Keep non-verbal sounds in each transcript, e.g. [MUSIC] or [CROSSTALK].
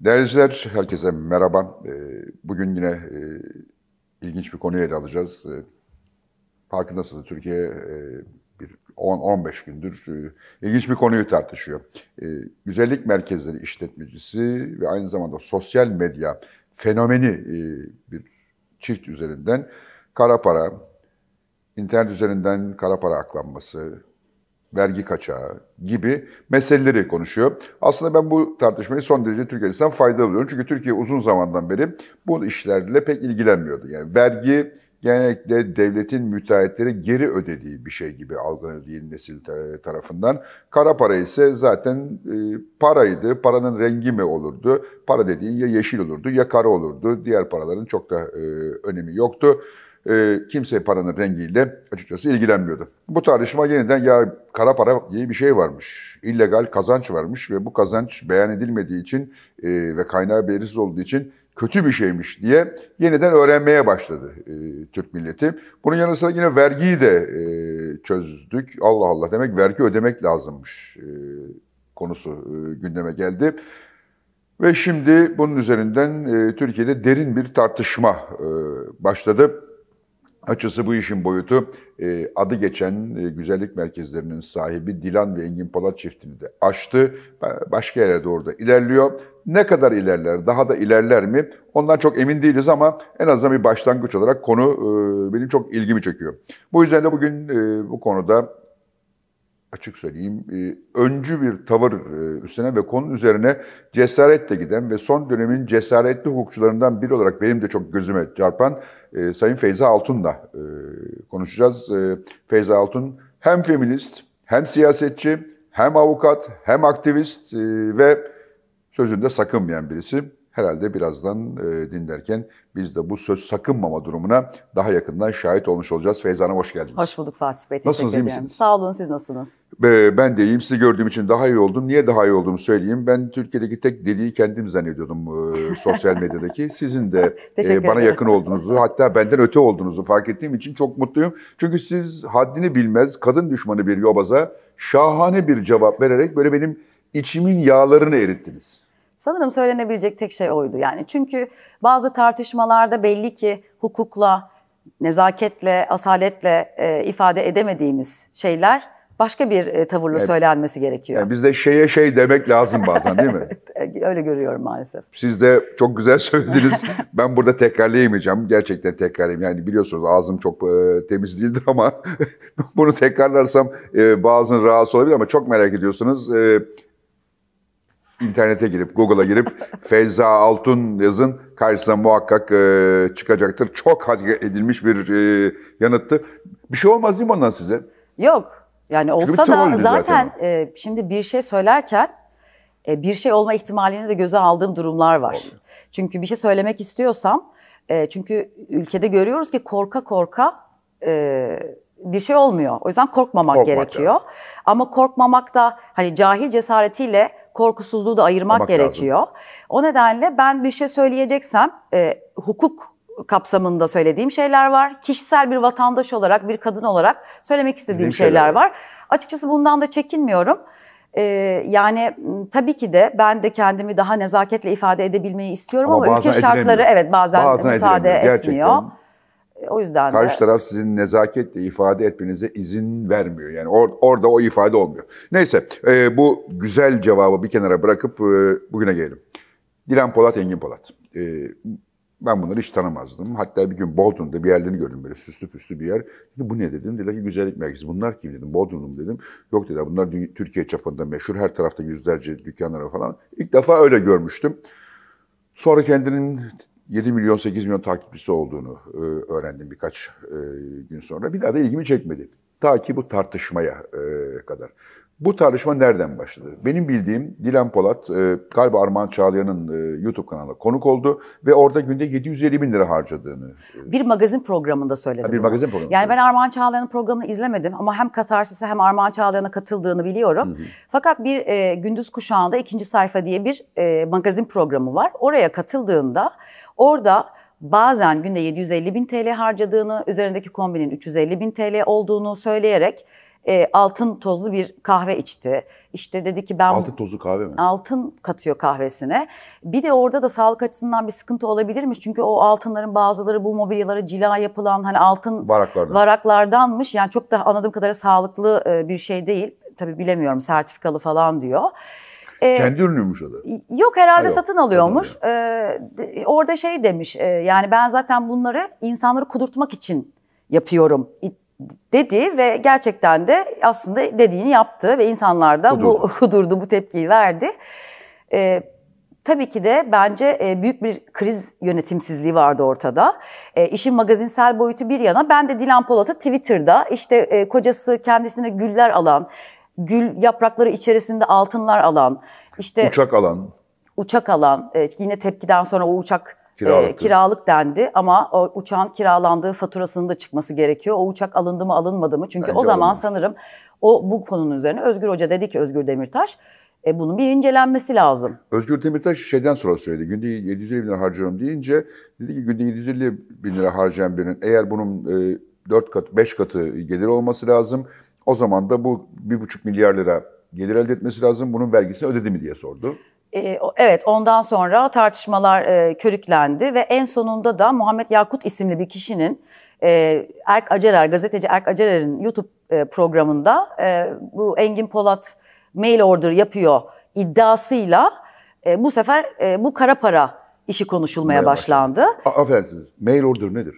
Değerli izleyiciler, herkese merhaba. Ee, bugün yine e, ilginç bir konuyu ele alacağız. Ee, Farkındasınız Türkiye e, bir 10-15 gündür e, ilginç bir konuyu tartışıyor. Ee, güzellik merkezleri işletmecisi ve aynı zamanda sosyal medya fenomeni bir çift üzerinden kara para, internet üzerinden kara para aklanması, vergi kaçağı gibi meseleleri konuşuyor. Aslında ben bu tartışmayı son derece Türkiye'den faydalı buluyorum. Çünkü Türkiye uzun zamandan beri bu işlerle pek ilgilenmiyordu. Yani vergi genellikle devletin müteahhitleri geri ödediği bir şey gibi algılanıyor yeni nesil tarafından. Kara para ise zaten e, paraydı. Paranın rengi mi olurdu? Para dediğin ya yeşil olurdu ya kara olurdu. Diğer paraların çok da e, önemi yoktu e, kimse paranın rengiyle açıkçası ilgilenmiyordu. Bu tartışma yeniden ya kara para diye bir şey varmış. illegal kazanç varmış ve bu kazanç beyan edilmediği için e, ve kaynağı belirsiz olduğu için kötü bir şeymiş diye yeniden öğrenmeye başladı e, Türk milleti. Bunun yanı sıra yine vergiyi de e, çözdük. Allah Allah demek vergi ödemek lazımmış e, konusu e, gündeme geldi. Ve şimdi bunun üzerinden e, Türkiye'de derin bir tartışma e, başladı. Açısı bu işin boyutu e, adı geçen e, güzellik merkezlerinin sahibi Dilan ve Engin Polat çiftini de aştı. Başka yere doğru da ilerliyor. Ne kadar ilerler, daha da ilerler mi? Ondan çok emin değiliz ama en azından bir başlangıç olarak konu e, benim çok ilgimi çekiyor. Bu yüzden de bugün bu konuda açık söyleyeyim e, öncü bir tavır e, üstüne ve konu üzerine cesaretle giden ve son dönemin cesaretli hukukçularından biri olarak benim de çok gözüme çarpan e, Sayın Feyza Altun'la konuşacağız. Feyza Altun hem feminist, hem siyasetçi, hem avukat, hem aktivist ve sözünde sakınmayan birisi. Herhalde birazdan e, dinlerken biz de bu söz sakınmama durumuna daha yakından şahit olmuş olacağız. Feyza Hanım hoş geldiniz. Hoş bulduk Fatih Bey. Teşekkür nasılsınız, ederim. Sağ olun siz nasılsınız? Be, ben de iyiyim. Sizi gördüğüm için daha iyi oldum. Niye daha iyi olduğumu söyleyeyim. Ben Türkiye'deki tek deliği kendim zannediyordum e, sosyal medyadaki. [LAUGHS] Sizin de e, [LAUGHS] bana yakın olduğunuzu hatta benden öte olduğunuzu fark ettiğim için çok mutluyum. Çünkü siz haddini bilmez kadın düşmanı bir yobaza şahane bir cevap vererek böyle benim içimin yağlarını erittiniz. Sanırım söylenebilecek tek şey oydu. Yani çünkü bazı tartışmalarda belli ki hukukla, nezaketle, asaletle e, ifade edemediğimiz şeyler başka bir e, tavırla yani, söylenmesi gerekiyor. Yani bizde şeye şey demek lazım bazen değil mi? [LAUGHS] E, öyle görüyorum maalesef. Siz de çok güzel [LAUGHS] söylediniz. ben burada tekrarlayamayacağım. Gerçekten tekrarlayayım. Yani biliyorsunuz ağzım çok e, temiz değildir ama [LAUGHS] bunu tekrarlarsam e, bazının rahatsız olabilir ama çok merak ediyorsunuz. E, internete girip, Google'a girip Feyza Altun yazın karşısına muhakkak e, çıkacaktır. Çok hak edilmiş bir e, yanıttı. Bir şey olmaz değil mi ondan size? Yok. Yani olsa da zaten, zaten. E, şimdi bir şey söylerken e, bir şey olma ihtimalini de göze aldığım durumlar var. Olur. Çünkü bir şey söylemek istiyorsam, e, çünkü ülkede görüyoruz ki korka korka e, bir şey olmuyor. O yüzden korkmamak, korkmamak gerekiyor. Lazım. Ama korkmamak da hani cahil cesaretiyle korkusuzluğu da ayırmak Bak gerekiyor. Lazım. O nedenle ben bir şey söyleyeceksem e, hukuk kapsamında söylediğim şeyler var. Kişisel bir vatandaş olarak, bir kadın olarak söylemek istediğim şeyler, şeyler var. var. Açıkçası bundan da çekinmiyorum. Ee, yani tabii ki de ben de kendimi daha nezaketle ifade edebilmeyi istiyorum ama, ama ülke şartları evet bazen, bazen müsaade etmiyor. Gerçekten. E, o yüzden Karşı de... taraf sizin nezaketle ifade etmenize izin vermiyor. Yani or, orada o ifade olmuyor. Neyse e, bu güzel cevabı bir kenara bırakıp e, bugüne gelelim. Dilan Polat, Engin Polat. E, ben bunları hiç tanımazdım. Hatta bir gün Bodrum'da bir yerlerini gördüm böyle süslü püslü bir yer. Dedi, bu ne dedim? Dediler ki güzellik merkezi. Bunlar kim dedim. Bodrum'um dedim. Yok dediler bunlar Türkiye çapında meşhur. Her tarafta yüzlerce dükkanları falan. İlk defa öyle görmüştüm. Sonra kendinin 7 milyon 8 milyon takipçisi olduğunu e, öğrendim birkaç e, gün sonra. Bir daha da ilgimi çekmedi. Ta ki bu tartışmaya e, kadar. Bu tartışma nereden başladı? Benim bildiğim Dilan Polat, e, galiba Armağan Çağlayan'ın e, YouTube kanalına konuk oldu ve orada günde 750 bin lira harcadığını. E, bir magazin programında söyledi. bir bunu. magazin programında. Yani ben Armağan Çağlayan'ın programını izlemedim ama hem Katarsis'e hem Armağan Çağlayan'a katıldığını biliyorum. Hı hı. Fakat bir e, Gündüz Kuşağı'nda ikinci sayfa diye bir e, magazin programı var. Oraya katıldığında orada bazen günde 750 bin TL harcadığını, üzerindeki kombinin 350 bin TL olduğunu söyleyerek e, altın tozlu bir kahve içti. İşte dedi ki ben... Altın tozlu kahve mi? Altın katıyor kahvesine. Bir de orada da sağlık açısından bir sıkıntı olabilirmiş. Çünkü o altınların bazıları bu mobilyalara cila yapılan hani altın varaklardan. varaklardanmış. Yani çok da anladığım kadarıyla sağlıklı e, bir şey değil. Tabii bilemiyorum sertifikalı falan diyor. Ee, Kendi ürünüymüş o da. Yok herhalde ha, satın alıyormuş. Ee, orada şey demiş e, yani ben zaten bunları insanları kudurtmak için yapıyorum dedi ve gerçekten de aslında dediğini yaptı ve insanlar da bu durdu [LAUGHS] bu tepkiyi verdi. Ee, tabii ki de bence e, büyük bir kriz yönetimsizliği vardı ortada. E, işin magazinsel boyutu bir yana ben de Dilan Polat'ı Twitter'da işte e, kocası kendisine güller alan, gül yaprakları içerisinde altınlar alan, işte uçak alan uçak alan, e, yine tepkiden sonra o uçak Kiralık, e, kiralık dendi ama o uçağın kiralandığı faturasının da çıkması gerekiyor. O uçak alındı mı alınmadı mı? Çünkü Bence o zaman alınmış. sanırım o bu konunun üzerine Özgür Hoca dedi ki Özgür Demirtaş e, bunun bir incelenmesi lazım. Özgür Demirtaş şeyden sonra söyledi. Günde 750 bin lira harcıyorum deyince dedi ki günde 750 bin lira harcayan birinin eğer bunun e, 4 katı 5 katı gelir olması lazım. O zaman da bu 1,5 milyar lira gelir elde etmesi lazım. Bunun vergisini ödedi mi diye sordu. Ee, evet ondan sonra tartışmalar e, körüklendi ve en sonunda da Muhammed Yakut isimli bir kişinin e, Erk Acerer, gazeteci Erk Acerer'in YouTube e, programında bu Engin Polat mail order yapıyor iddiasıyla bu sefer bu kara para işi konuşulmaya başlandı. Aferin Affedersiniz mail order nedir?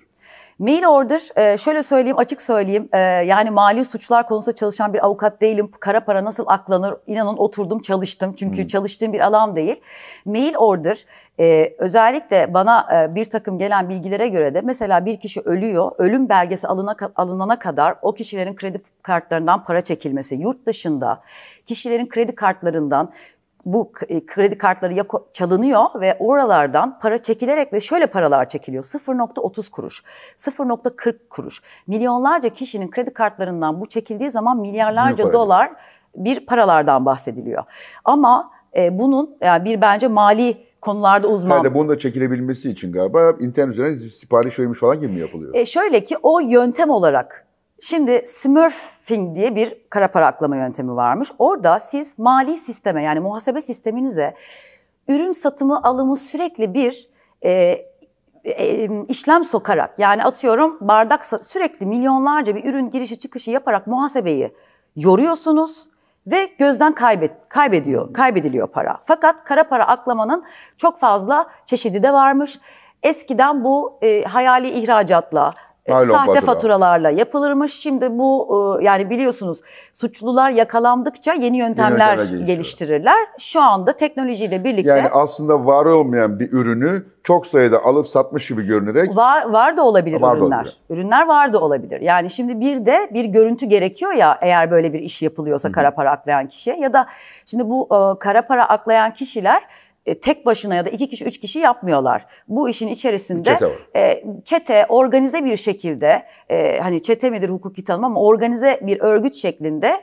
Mail order e, şöyle söyleyeyim açık söyleyeyim e, yani mali suçlar konusunda çalışan bir avukat değilim. Kara para nasıl aklanır inanın oturdum çalıştım çünkü hmm. çalıştığım bir alan değil. Mail order e, özellikle bana e, bir takım gelen bilgilere göre de mesela bir kişi ölüyor ölüm belgesi alına, alınana kadar o kişilerin kredi kartlarından para çekilmesi yurt dışında kişilerin kredi kartlarından bu e, kredi kartları ya çalınıyor ve oralardan para çekilerek ve şöyle paralar çekiliyor. 0.30 kuruş, 0.40 kuruş. Milyonlarca kişinin kredi kartlarından bu çekildiği zaman milyarlarca Büyük dolar öyle. bir paralardan bahsediliyor. Ama e, bunun yani bir bence mali konularda uzman. Herhalde bunun da çekilebilmesi için galiba internet üzerinden sipariş verilmiş falan gibi mi yapılıyor? E şöyle ki o yöntem olarak Şimdi Smurfing diye bir kara para aklama yöntemi varmış. Orada siz mali sisteme yani muhasebe sisteminize ürün satımı alımı sürekli bir e, e, işlem sokarak yani atıyorum bardak sürekli milyonlarca bir ürün girişi çıkışı yaparak muhasebeyi yoruyorsunuz ve gözden kaybet, kaybediyor, kaybediliyor para. Fakat kara para aklamanın çok fazla çeşidi de varmış. Eskiden bu e, hayali ihracatla, e, sahte faturalarla yapılırmış. Şimdi bu e, yani biliyorsunuz suçlular yakalandıkça yeni yöntemler yeni geliştirirler. Şu anda teknolojiyle birlikte Yani aslında var olmayan bir ürünü çok sayıda alıp satmış gibi görünerek var var da olabilir var ürünler. Da olabilir. Ürünler var da olabilir. Yani şimdi bir de bir görüntü gerekiyor ya eğer böyle bir iş yapılıyorsa Hı-hı. kara para aklayan kişiye ya da şimdi bu e, kara para aklayan kişiler e, tek başına ya da iki kişi, üç kişi yapmıyorlar. Bu işin içerisinde çete, e, çete organize bir şekilde, e, hani çete midir hukuki tanım ama organize bir örgüt şeklinde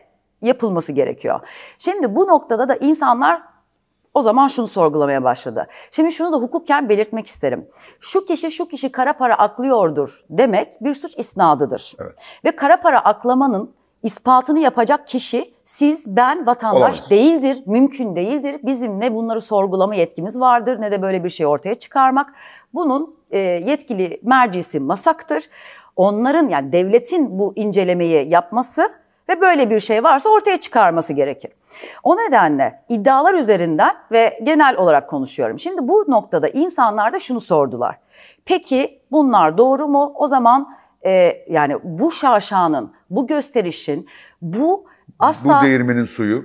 yapılması gerekiyor. Şimdi bu noktada da insanlar o zaman şunu sorgulamaya başladı. Şimdi şunu da hukukken belirtmek isterim. Şu kişi şu kişi kara para aklıyordur demek bir suç isnadıdır. Evet. Ve kara para aklamanın ispatını yapacak kişi siz, ben, vatandaş Olamaz. değildir, mümkün değildir. Bizim ne bunları sorgulama yetkimiz vardır ne de böyle bir şey ortaya çıkarmak. Bunun e, yetkili mercisi MASAK'tır. Onların yani devletin bu incelemeyi yapması ve böyle bir şey varsa ortaya çıkarması gerekir. O nedenle iddialar üzerinden ve genel olarak konuşuyorum. Şimdi bu noktada insanlar da şunu sordular. Peki bunlar doğru mu? O zaman e, yani bu şaşanın, bu gösterişin, bu asla... Bu değirmenin suyu.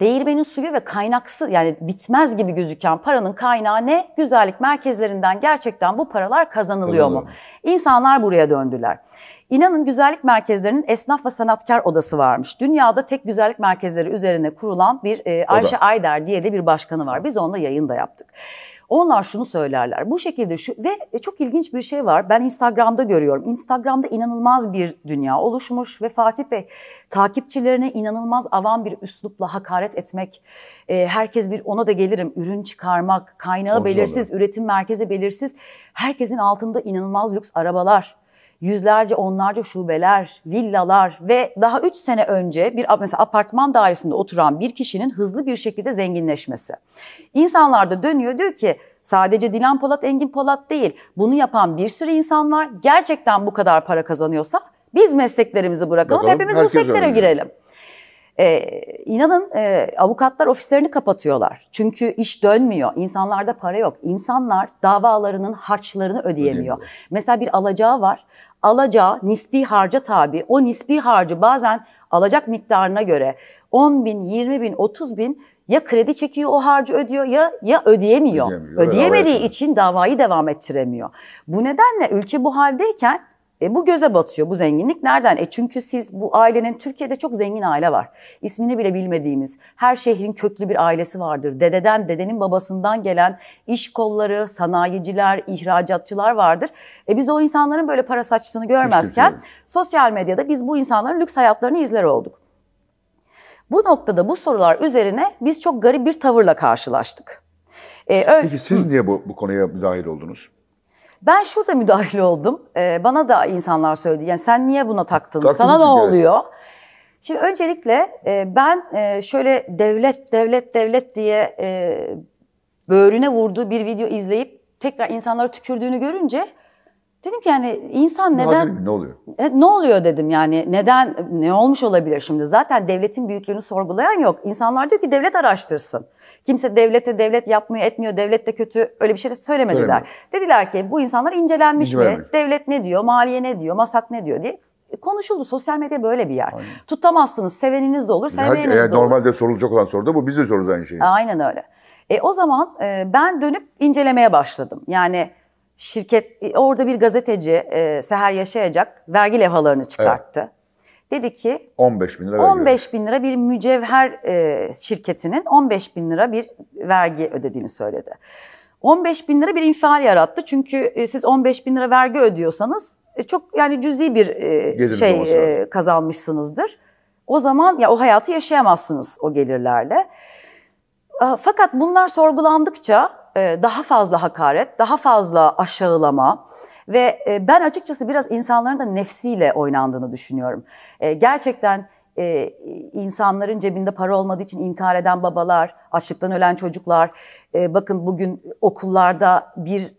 Değirmenin suyu ve kaynaksız yani bitmez gibi gözüken paranın kaynağı ne? Güzellik merkezlerinden gerçekten bu paralar kazanılıyor Kazanır. mu? İnsanlar buraya döndüler. İnanın güzellik merkezlerinin esnaf ve sanatkar odası varmış. Dünyada tek güzellik merkezleri üzerine kurulan bir e, Ayşe Ayder diye de bir başkanı var. Biz onunla yayın da yaptık. Onlar şunu söylerler. Bu şekilde şu ve e, çok ilginç bir şey var. Ben Instagram'da görüyorum. Instagram'da inanılmaz bir dünya oluşmuş ve Fatih Bey takipçilerine inanılmaz avam bir üslupla hakaret etmek, e, herkes bir ona da gelirim ürün çıkarmak, kaynağı Ortalı. belirsiz, üretim merkezi belirsiz. Herkesin altında inanılmaz lüks arabalar, yüzlerce, onlarca şubeler, villalar ve daha 3 sene önce bir mesela apartman dairesinde oturan bir kişinin hızlı bir şekilde zenginleşmesi. İnsanlar da dönüyor diyor ki sadece Dilan Polat, Engin Polat değil. Bunu yapan bir sürü insan var. Gerçekten bu kadar para kazanıyorsa biz mesleklerimizi bırakalım, Bakalım, hepimiz bu sektöre öyle. girelim. E, inanın e, avukatlar ofislerini kapatıyorlar. Çünkü iş dönmüyor. İnsanlarda para yok. İnsanlar davalarının harçlarını ödeyemiyor. Öyle. Mesela bir alacağı var. Alacağı nispi harca tabi. O nispi harcı bazen alacak miktarına göre 10 bin, 20 bin, 30 bin ya kredi çekiyor o harcı ödüyor ya ya ödeyemiyor. ödeyemiyor Ödeyemediği için davayı devam ettiremiyor. Bu nedenle ülke bu haldeyken e, bu göze batıyor bu zenginlik. Nereden? E çünkü siz bu ailenin Türkiye'de çok zengin aile var. İsmini bile bilmediğimiz her şehrin köklü bir ailesi vardır. Dededen, dedenin babasından gelen iş kolları, sanayiciler, ihracatçılar vardır. E biz o insanların böyle para saçtığını şey görmezken sosyal medyada biz bu insanların lüks hayatlarını izler olduk. Bu noktada bu sorular üzerine biz çok garip bir tavırla karşılaştık. Ee, öyle... Peki siz niye bu, bu konuya dahil oldunuz? Ben şurada müdahil oldum. Ee, bana da insanlar söyledi. Yani sen niye buna taktın? Taktım Sana ne oluyor? Şimdi öncelikle e, ben e, şöyle devlet devlet devlet diye e, böğrüne vurduğu bir video izleyip tekrar insanlara tükürdüğünü görünce Dedim ki yani insan neden... Ne oluyor? E, ne oluyor dedim yani neden, ne olmuş olabilir şimdi? Zaten devletin büyüklüğünü sorgulayan yok. İnsanlar diyor ki devlet araştırsın. Kimse devlete devlet yapmıyor, etmiyor, devlet de kötü öyle bir şey söylemediler. Söylemiyor. Dediler ki bu insanlar incelenmiş İncelenmiş. mi? Devlet ne diyor, maliye ne diyor, masak ne diyor diye konuşuldu. Sosyal medya böyle bir yer. Aynen. Tutamazsınız, seveniniz de olur, şey, sevmeyeniniz de olur. Normalde sorulacak olan soru da bu, biz de soruz aynı şeyi. Aynen öyle. E, o zaman e, ben dönüp incelemeye başladım. Yani şirket e, orada bir gazeteci e, Seher Yaşayacak vergi levhalarını çıkarttı. Evet. Dedi ki 15 bin lira, 15 bin lira bir mücevher e, şirketinin 15 bin lira bir vergi ödediğini söyledi. 15 bin lira bir infial yarattı. Çünkü e, siz 15 bin lira vergi ödüyorsanız e, çok yani cüzi bir e, şey e, kazanmışsınızdır. O zaman ya o hayatı yaşayamazsınız o gelirlerle. Fakat bunlar sorgulandıkça e, daha fazla hakaret, daha fazla aşağılama ve e, ben açıkçası biraz insanların da nefsiyle oynandığını düşünüyorum. E, gerçekten insanların cebinde para olmadığı için intihar eden babalar, açlıktan ölen çocuklar, bakın bugün okullarda bir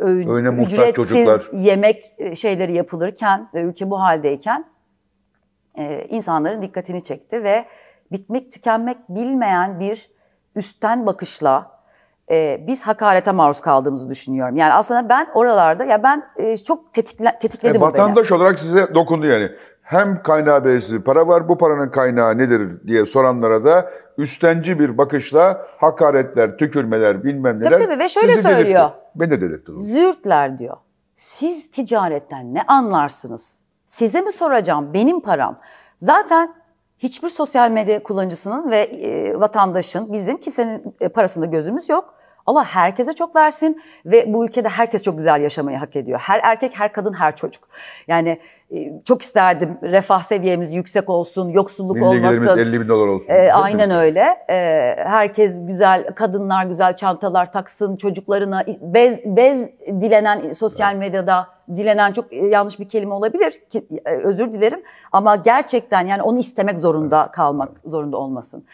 öğün, Öğüne ücretsiz çocuklar. yemek şeyleri yapılırken ve ülke bu haldeyken insanların dikkatini çekti ve bitmek tükenmek bilmeyen bir üstten bakışla e, biz hakarete maruz kaldığımızı düşünüyorum. Yani aslında ben oralarda ya ben e, çok tetikle, tetikledi e, bu beni. Vatandaş olarak size dokundu yani. Hem kaynağı belirsiz para var, bu paranın kaynağı nedir diye soranlara da üstenci bir bakışla hakaretler, tükürmeler, bilmem neler. Tabii tabii ve şöyle Sizi söylüyor. Delirtti. Beni de delirtti. Zürtler diyor. Siz ticaretten ne anlarsınız? Size mi soracağım benim param? Zaten hiçbir sosyal medya kullanıcısının ve e, vatandaşın bizim kimsenin e, parasında gözümüz yok. Allah herkese çok versin ve bu ülkede herkes çok güzel yaşamayı hak ediyor. Her erkek, her kadın, her çocuk. Yani e, çok isterdim refah seviyemiz yüksek olsun, yoksulluk Milli olmasın. 50 bin dolar olsun. E, aynen öyle. E, herkes güzel, kadınlar güzel çantalar taksın, çocuklarına bez, bez dilenen sosyal medyada dilenen çok e, yanlış bir kelime olabilir. Ki, e, özür dilerim ama gerçekten yani onu istemek zorunda kalmak zorunda olmasın.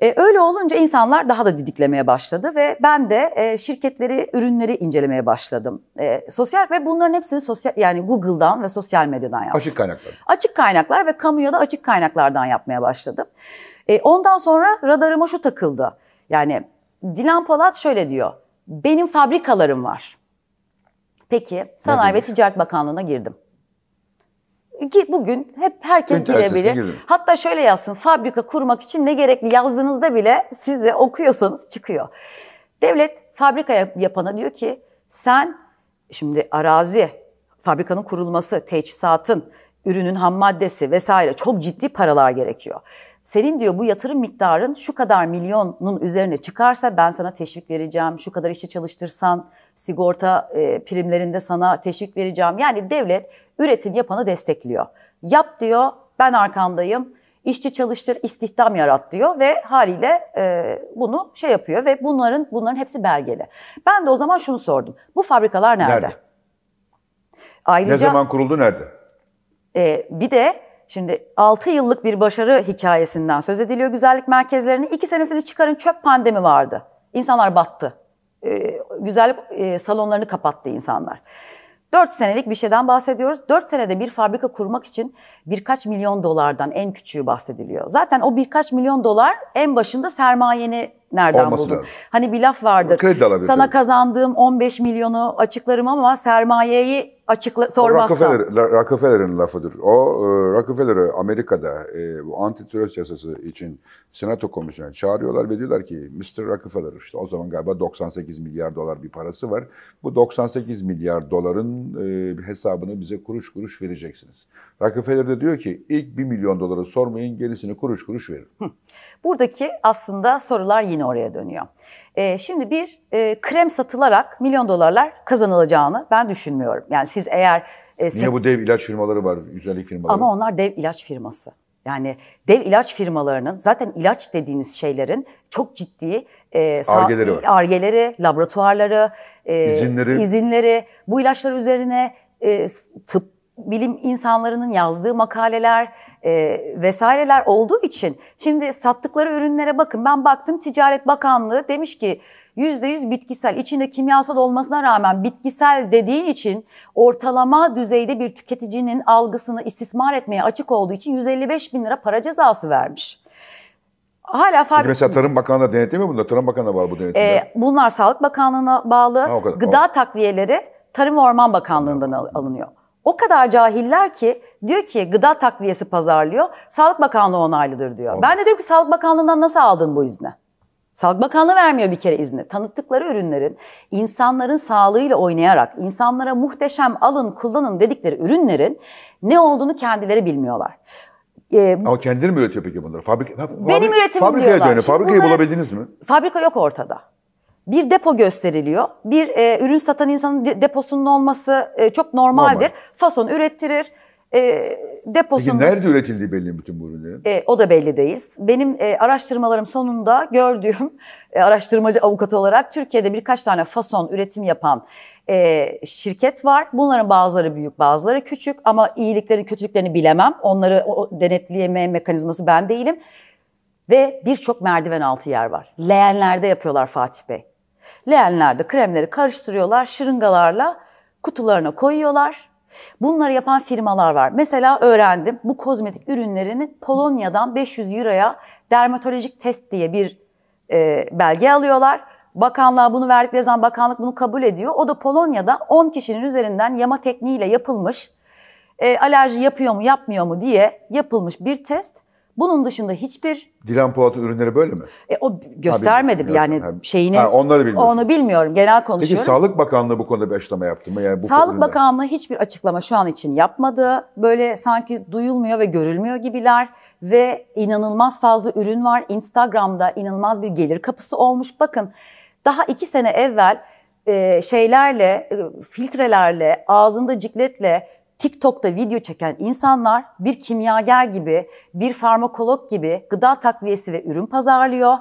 E, öyle olunca insanlar daha da didiklemeye başladı ve ben de e, şirketleri, ürünleri incelemeye başladım. E, sosyal ve bunların hepsini sosyal yani Google'dan ve sosyal medyadan yaptım. Açık kaynaklar. Açık kaynaklar ve kamuya da açık kaynaklardan yapmaya başladım. E, ondan sonra radarıma şu takıldı. Yani Dilan Polat şöyle diyor. Benim fabrikalarım var. Peki Sanayi ve Ticaret Bakanlığı'na girdim. Ki bugün hep herkes Internet girebilir. Hatta şöyle yazsın. Fabrika kurmak için ne gerekli yazdığınızda bile siz de okuyorsanız çıkıyor. Devlet fabrika yapana diyor ki sen şimdi arazi, fabrikanın kurulması, teçhizatın, ürünün ham maddesi vesaire çok ciddi paralar gerekiyor. Senin diyor bu yatırım miktarın şu kadar milyonun üzerine çıkarsa ben sana teşvik vereceğim. Şu kadar işçi çalıştırsan sigorta primlerinde sana teşvik vereceğim. Yani devlet üretim yapanı destekliyor. Yap diyor, ben arkandayım, İşçi çalıştır, istihdam yarat diyor ve haliyle e, bunu şey yapıyor ve bunların bunların hepsi belgeli. Ben de o zaman şunu sordum. Bu fabrikalar nerede? nerede? Ayrıca, ne zaman kuruldu, nerede? E, bir de Şimdi 6 yıllık bir başarı hikayesinden söz ediliyor güzellik merkezlerini. 2 senesini çıkarın çöp pandemi vardı. İnsanlar battı. Ee, güzellik e, salonlarını kapattı insanlar. 4 senelik bir şeyden bahsediyoruz. 4 senede bir fabrika kurmak için birkaç milyon dolardan en küçüğü bahsediliyor. Zaten o birkaç milyon dolar en başında sermayeni nereden Olması buldun? Lazım. Hani bir laf vardır. Kredi Sana kazandığım 15 milyonu açıklarım ama sermayeyi açıkla sormazsam. Rockefeller, lafıdır. O e, Rockefeller'ı Amerika'da e, bu antitrust yasası için senato komisyonuna çağırıyorlar ve diyorlar ki Mr. Rockefeller işte o zaman galiba 98 milyar dolar bir parası var. Bu 98 milyar doların e, hesabını bize kuruş kuruş vereceksiniz. Rockefeller de diyor ki ilk 1 milyon doları sormayın gerisini kuruş kuruş verin. Buradaki aslında sorular yine oraya dönüyor. Ee, şimdi bir e, krem satılarak milyon dolarlar kazanılacağını ben düşünmüyorum. Yani siz eğer... E, Niye bu dev ilaç firmaları var, güzellik firmaları? Ama onlar dev ilaç firması. Yani dev ilaç firmalarının zaten ilaç dediğiniz şeylerin çok ciddi e, argeleri, var. argeleri, laboratuvarları, e, izinleri. izinleri, bu ilaçlar üzerine e, tıp bilim insanlarının yazdığı makaleler e, vesaireler olduğu için şimdi sattıkları ürünlere bakın. Ben baktım Ticaret Bakanlığı demiş ki %100 bitkisel içinde kimyasal olmasına rağmen bitkisel dediğin için ortalama düzeyde bir tüketicinin algısını istismar etmeye açık olduğu için 155 bin lira para cezası vermiş. Hala fabrik... mesela Tarım Bakanlığı mi bunda? Tarım Bakanlığı bağlı bu denetimde. Ee, bunlar Sağlık Bakanlığı'na bağlı. Ha, kadar, Gıda takviyeleri Tarım ve Orman Bakanlığı'ndan alınıyor. O kadar cahiller ki diyor ki gıda takviyesi pazarlıyor. Sağlık Bakanlığı onaylıdır diyor. Olur. Ben de diyorum ki Sağlık Bakanlığı'ndan nasıl aldın bu izni? Sağlık Bakanlığı vermiyor bir kere izni. Tanıttıkları ürünlerin insanların sağlığıyla oynayarak insanlara muhteşem alın kullanın dedikleri ürünlerin ne olduğunu kendileri bilmiyorlar. Ee, Ama kendileri mi üretiyor peki bunları? Fabrik, fabrik, benim üretimim fabrika diyorlar. Fabrikayı bunları, bulabildiniz mi? Fabrika yok ortada bir depo gösteriliyor. Bir e, ürün satan insanın de, deposunun olması e, çok normaldir. Normal. Fason ürettirir. E, deposunun... Peki nerede üretildiği belli mi bütün bu ürünlerin? E, o da belli değil. Benim e, araştırmalarım sonunda gördüğüm [LAUGHS] e, araştırmacı avukat olarak Türkiye'de birkaç tane fason üretim yapan e, şirket var. Bunların bazıları büyük bazıları küçük ama iyiliklerini kötülüklerini bilemem. Onları o, denetleyeme mekanizması ben değilim. Ve birçok merdiven altı yer var. Leğenlerde yapıyorlar Fatih Bey. Leğenlerde kremleri karıştırıyorlar, şırıngalarla kutularına koyuyorlar. Bunları yapan firmalar var. Mesela öğrendim bu kozmetik ürünlerini Polonya'dan 500 euroya dermatolojik test diye bir e, belge alıyorlar. Bakanlığa bunu verdikleri zaman bakanlık bunu kabul ediyor. O da Polonya'da 10 kişinin üzerinden yama tekniğiyle yapılmış, e, alerji yapıyor mu yapmıyor mu diye yapılmış bir test. Bunun dışında hiçbir... Dilan Polat ürünleri böyle mi? E, o göstermedim ha, yani ha, şeyini. Ha, onları bilmiyorum. Onu bilmiyorum. Genel konuşuyorum. Peki Sağlık Bakanlığı bu konuda bir açıklama yaptı mı? Yani bu Sağlık ürünler... Bakanlığı hiçbir açıklama şu an için yapmadı. Böyle sanki duyulmuyor ve görülmüyor gibiler ve inanılmaz fazla ürün var. Instagram'da inanılmaz bir gelir kapısı olmuş. Bakın daha iki sene evvel e, şeylerle, e, filtrelerle, ağzında cikletle TikTok'ta video çeken insanlar bir kimyager gibi, bir farmakolog gibi gıda takviyesi ve ürün pazarlıyor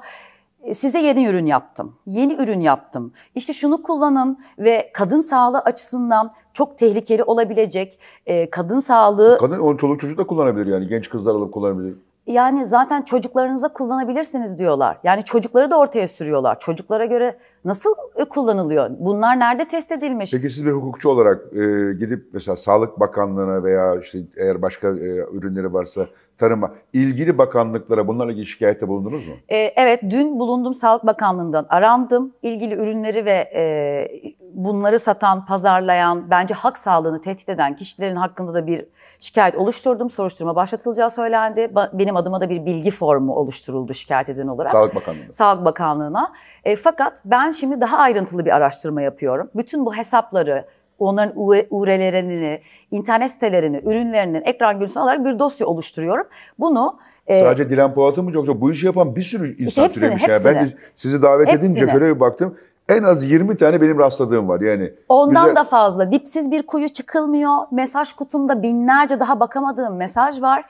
e, size yeni ürün yaptım, yeni ürün yaptım. İşte şunu kullanın ve kadın sağlığı açısından çok tehlikeli olabilecek e, kadın sağlığı... E, kadın çoluk çocuk da kullanabilir yani genç kızlar alıp kullanabilir. Yani zaten çocuklarınıza kullanabilirsiniz diyorlar. Yani çocukları da ortaya sürüyorlar. Çocuklara göre nasıl e, kullanılıyor? Bunlar nerede test edilmiş? Peki siz bir hukukçu olarak e, gidip mesela Sağlık Bakanlığı'na veya işte eğer başka e, ürünleri varsa tarıma ilgili bakanlıklara bunlarla ilgili şikayette bulundunuz mu? E, evet dün bulundum Sağlık Bakanlığı'ndan arandım. İlgili ürünleri ve e, bunları satan, pazarlayan, bence hak sağlığını tehdit eden kişilerin hakkında da bir şikayet oluşturdum. Soruşturma başlatılacağı söylendi. Benim adıma da bir bilgi formu oluşturuldu şikayet eden olarak. Sağlık Bakanlığı'na. Sağlık Bakanlığı'na. E, fakat ben şimdi daha ayrıntılı bir araştırma yapıyorum. Bütün bu hesapları, onların URL'lerini, internet sitelerini, ürünlerinin ekran görüntüsünü alarak bir dosya oluşturuyorum. Bunu e, Sadece e, Dilan Polat'ın mı yoksa bu işi yapan bir sürü insan işte hepsini, türemiş. Hepsini, ben de sizi davet hepsini. edince şöyle bir baktım en az 20 tane benim rastladığım var yani. Ondan güzel... da fazla. Dipsiz bir kuyu çıkılmıyor. Mesaj kutumda binlerce daha bakamadığım mesaj var.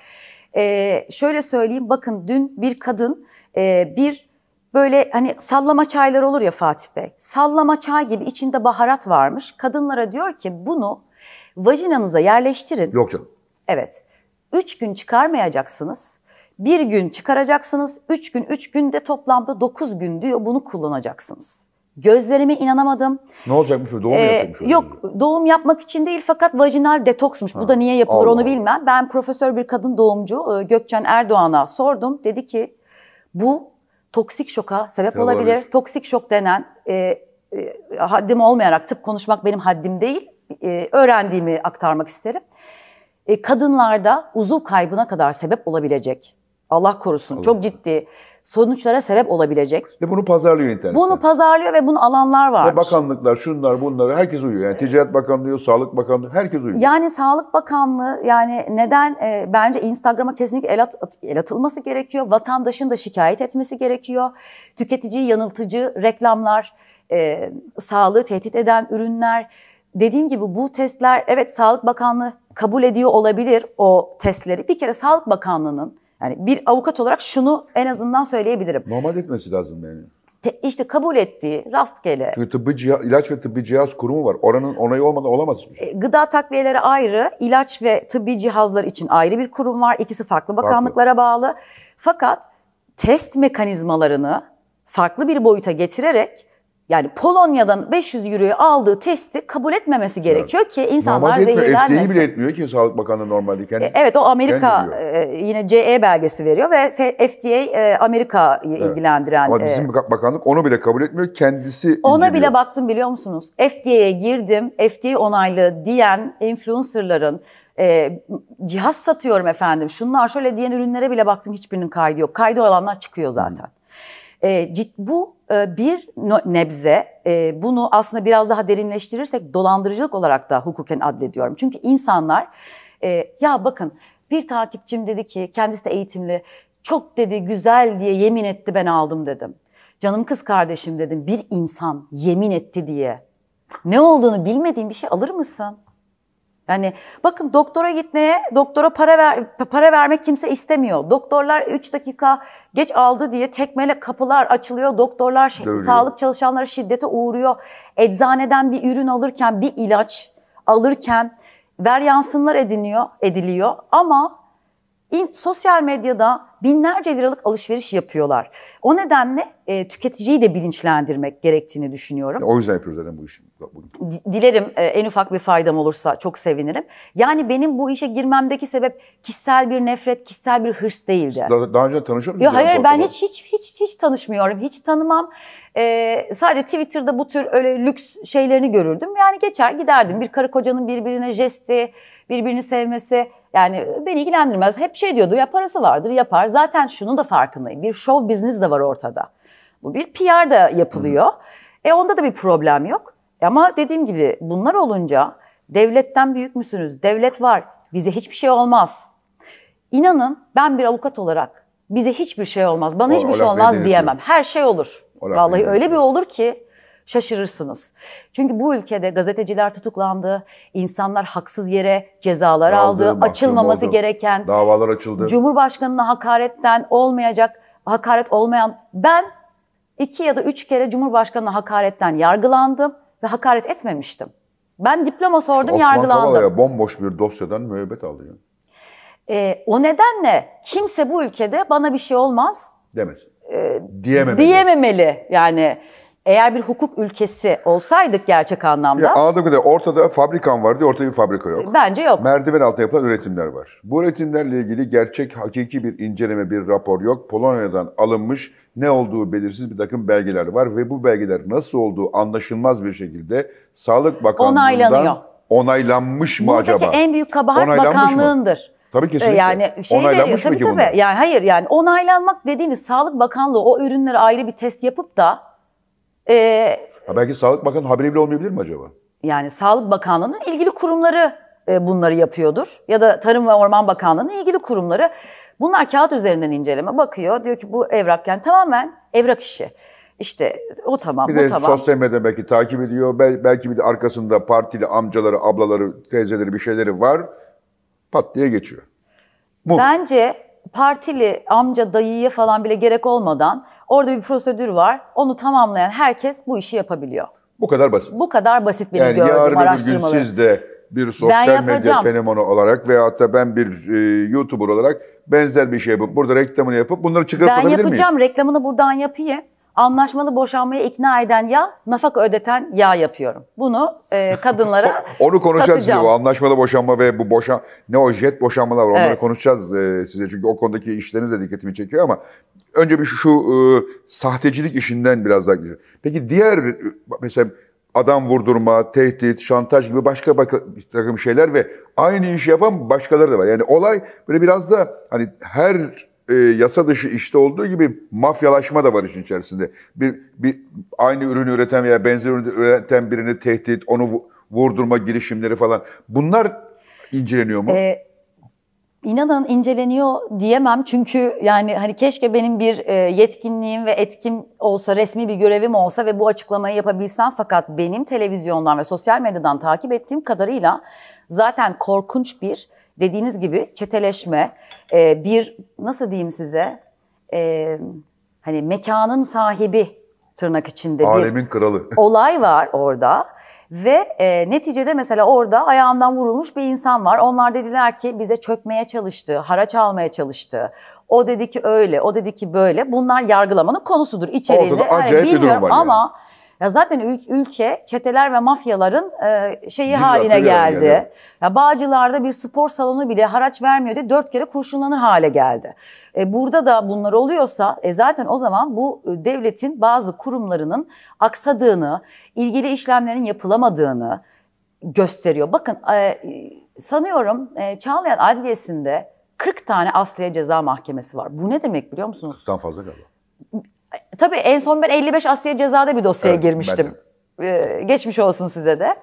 Ee, şöyle söyleyeyim bakın dün bir kadın e, bir böyle hani sallama çaylar olur ya Fatih Bey. Sallama çay gibi içinde baharat varmış. Kadınlara diyor ki bunu vajinanıza yerleştirin. Yok canım. Evet. Üç gün çıkarmayacaksınız. Bir gün çıkaracaksınız. Üç gün, üç günde toplamda dokuz gün diyor bunu kullanacaksınız. Gözlerime inanamadım. Ne olacakmış bu? Doğum ee, yapacakmış? Yok şey? doğum yapmak için değil fakat vajinal detoksmuş. Ha. Bu da niye yapılır Allah. onu bilmem. Ben profesör bir kadın doğumcu e, Gökçen Erdoğan'a sordum. Dedi ki bu toksik şoka sebep olabilir. olabilir. Toksik şok denen e, e, haddim olmayarak tıp konuşmak benim haddim değil. E, öğrendiğimi aktarmak isterim. E, kadınlarda uzuv kaybına kadar sebep olabilecek. Allah korusun Allah. çok ciddi sonuçlara sebep olabilecek. Ve bunu pazarlıyor internet. Bunu pazarlıyor ve bunu alanlar var. Ve bakanlıklar şunlar bunları herkes uyuyor. Yani Ticaret Bakanlığı, Sağlık Bakanlığı herkes uyuyor. Yani Sağlık Bakanlığı yani neden e, bence Instagram'a kesinlikle el, at, el atılması gerekiyor. Vatandaşın da şikayet etmesi gerekiyor. Tüketiciyi yanıltıcı reklamlar, e, sağlığı tehdit eden ürünler. Dediğim gibi bu testler evet Sağlık Bakanlığı kabul ediyor olabilir o testleri. Bir kere Sağlık Bakanlığı'nın yani bir avukat olarak şunu en azından söyleyebilirim. Normal etmesi lazım yani. Te, işte kabul ettiği rastgele. Çünkü tıbbi cihaz, ilaç ve tıbbi cihaz kurumu var. Oranın onayı olmadan olamaz. Şey. E, gıda takviyeleri ayrı, ilaç ve tıbbi cihazlar için ayrı bir kurum var. İkisi farklı bakanlıklara farklı. bağlı. Fakat test mekanizmalarını farklı bir boyuta getirerek yani Polonya'dan 500 euroya aldığı testi kabul etmemesi gerekiyor evet. ki insanlar normalde zehirlenmesin. Normalde bile etmiyor ki Sağlık Bakanlığı normalde kendi. E, evet o Amerika e, yine CE belgesi veriyor ve FDA e, Amerika'yı evet. ilgilendiren. Ama bizim e, bakanlık onu bile kabul etmiyor kendisi Ona ilgiliyor. bile baktım biliyor musunuz? FDA'ya girdim FDA onaylı diyen influencerların e, cihaz satıyorum efendim şunlar şöyle diyen ürünlere bile baktım hiçbirinin kaydı yok. Kaydı olanlar çıkıyor hmm. zaten. E, cid, bu ee, bir nebze e, bunu aslında biraz daha derinleştirirsek dolandırıcılık olarak da hukuken adlediyorum. Çünkü insanlar e, ya bakın bir takipçim dedi ki kendisi de eğitimli çok dedi güzel diye yemin etti ben aldım dedim. Canım kız kardeşim dedim bir insan yemin etti diye ne olduğunu bilmediğin bir şey alır mısın? Yani bakın doktora gitmeye, doktora para ver, para vermek kimse istemiyor. Doktorlar 3 dakika geç aldı diye tekmele kapılar açılıyor. Doktorlar şey, sağlık çalışanları şiddete uğruyor. Eczaneden bir ürün alırken, bir ilaç alırken ver yansınlar ediniyor, ediliyor ama in, sosyal medyada binlerce liralık alışveriş yapıyorlar. O nedenle e, tüketiciyi de bilinçlendirmek gerektiğini düşünüyorum. Ya, o yüzden yapıyoruz zaten bu işi. Dilerim e, en ufak bir faydam olursa çok sevinirim. Yani benim bu işe girmemdeki sebep kişisel bir nefret, kişisel bir hırs değildi. Daha, daha önce tanışıyor musunuz? Yok hayır ben hiç hiç hiç hiç tanışmıyorum. Hiç tanımam. Ee, sadece Twitter'da bu tür öyle lüks şeylerini görürdüm. Yani geçer giderdim. Bir karı kocanın birbirine jesti, birbirini sevmesi yani beni ilgilendirmez. Hep şey diyordu ya parası vardır yapar. Zaten şunu da farkındayım. Bir show business de var ortada. Bu bir PR da yapılıyor. Hı. E onda da bir problem yok. Ama dediğim gibi bunlar olunca devletten büyük müsünüz? Devlet var. Bize hiçbir şey olmaz. İnanın ben bir avukat olarak bize hiçbir şey olmaz. Bana o, hiçbir şey olmaz diyemem. Her şey olur. Olaf Vallahi öyle yapıyor. bir olur ki şaşırırsınız. Çünkü bu ülkede gazeteciler tutuklandı, insanlar haksız yere cezalar aldı, aldı açılmaması oldu. gereken davalar açıldı. Cumhurbaşkanına hakaretten olmayacak, hakaret olmayan ben iki ya da üç kere Cumhurbaşkanına hakaretten yargılandım ve hakaret etmemiştim. Ben diploma sordum, Osman yargılandım. Osman ya bomboş bir dosyadan müebbet alıyor. E, ee, o nedenle kimse bu ülkede bana bir şey olmaz demez. E, diyememeli. Diyememeli yani eğer bir hukuk ülkesi olsaydık gerçek anlamda. Ya anladığım kadarıyla ortada fabrikan var diyor, ortada bir fabrika yok. Bence yok. Merdiven altında yapılan üretimler var. Bu üretimlerle ilgili gerçek, hakiki bir inceleme, bir rapor yok. Polonya'dan alınmış ne olduğu belirsiz bir takım belgeler var ve bu belgeler nasıl olduğu anlaşılmaz bir şekilde Sağlık Bakanlığı'ndan onaylanıyor. Onaylanmış mı Buradaki acaba? Buradaki en büyük kabahat bakanlığındır. Mı? Tabii kesinlikle. Ee, yani şey onaylanmış veriyor. Tabii tabii. Yani hayır yani onaylanmak dediğiniz Sağlık Bakanlığı o ürünleri ayrı bir test yapıp da e, ha belki Sağlık Bakanı haberi bile olmayabilir mi acaba? Yani Sağlık Bakanlığı'nın ilgili kurumları e, bunları yapıyordur. Ya da Tarım ve Orman Bakanlığı'nın ilgili kurumları. Bunlar kağıt üzerinden inceleme bakıyor. Diyor ki bu evrak yani tamamen evrak işi. İşte o tamam, bir bu de tamam. sosyal medyada belki takip ediyor. Bel- belki bir de arkasında partili amcaları, ablaları, teyzeleri bir şeyleri var. Pat diye geçiyor. Mu. Bence partili amca dayıya falan bile gerek olmadan orada bir prosedür var. Onu tamamlayan herkes bu işi yapabiliyor. Bu kadar basit. Bu kadar basit bir yani gördüğüm araştırmaları. Yani siz de bir sosyal medya fenomeni olarak veyahut da ben bir e, YouTuber olarak benzer bir şey yapıp burada reklamını yapıp bunları çıkartabilir miyim? Ben yapacağım miyim? reklamını buradan yapayım anlaşmalı boşanmaya ikna eden ya nafaka ödeten ya yapıyorum. Bunu e, kadınlara [LAUGHS] Onu konuşacağız size bu anlaşmalı boşanma ve bu boşa ne o jet boşanmalar var onları evet. konuşacağız e, size. Çünkü o konudaki işleriniz de dikkatimi çekiyor ama önce bir şu, şu e, sahtecilik işinden biraz daha gidelim. Peki diğer mesela adam vurdurma, tehdit, şantaj gibi başka bir takım şeyler ve aynı işi yapan başkaları da var. Yani olay böyle biraz da hani her e, yasa dışı işte olduğu gibi mafyalaşma da var işin içerisinde. Bir, bir aynı ürünü üreten veya benzer ürünü üreten birini tehdit, onu vurdurma girişimleri falan. Bunlar inceleniyor mu? Ee, İnanın inceleniyor diyemem çünkü yani hani keşke benim bir e, yetkinliğim ve etkim olsa, resmi bir görevim olsa ve bu açıklamayı yapabilsem fakat benim televizyondan ve sosyal medyadan takip ettiğim kadarıyla zaten korkunç bir Dediğiniz gibi çeteleşme e, bir nasıl diyeyim size e, hani mekanın sahibi tırnak içinde Alemin bir kralı. [LAUGHS] olay var orada. Ve e, neticede mesela orada ayağından vurulmuş bir insan var. Onlar dediler ki bize çökmeye çalıştı, haraç almaya çalıştı. O dedi ki öyle, o dedi ki böyle. Bunlar yargılamanın konusudur içeriğinde. Orada da acayip yani, bilmiyorum bir durum var ama yani. Ya zaten ül- ülke çeteler ve mafyaların e, şeyi Cilvatı haline geldi. Yani. Ya Bağcılar'da bir spor salonu bile haraç vermiyor diye dört kere kurşunlanır hale geldi. E, burada da bunlar oluyorsa e, zaten o zaman bu e, devletin bazı kurumlarının aksadığını, ilgili işlemlerin yapılamadığını gösteriyor. Bakın e, sanıyorum e, Çağlayan Adliyesi'nde 40 tane asliye ceza mahkemesi var. Bu ne demek biliyor musunuz? 40'tan fazla galiba. Tabii en son ben 55 Asya cezada bir dosyaya evet, girmiştim. Ee, geçmiş olsun size de.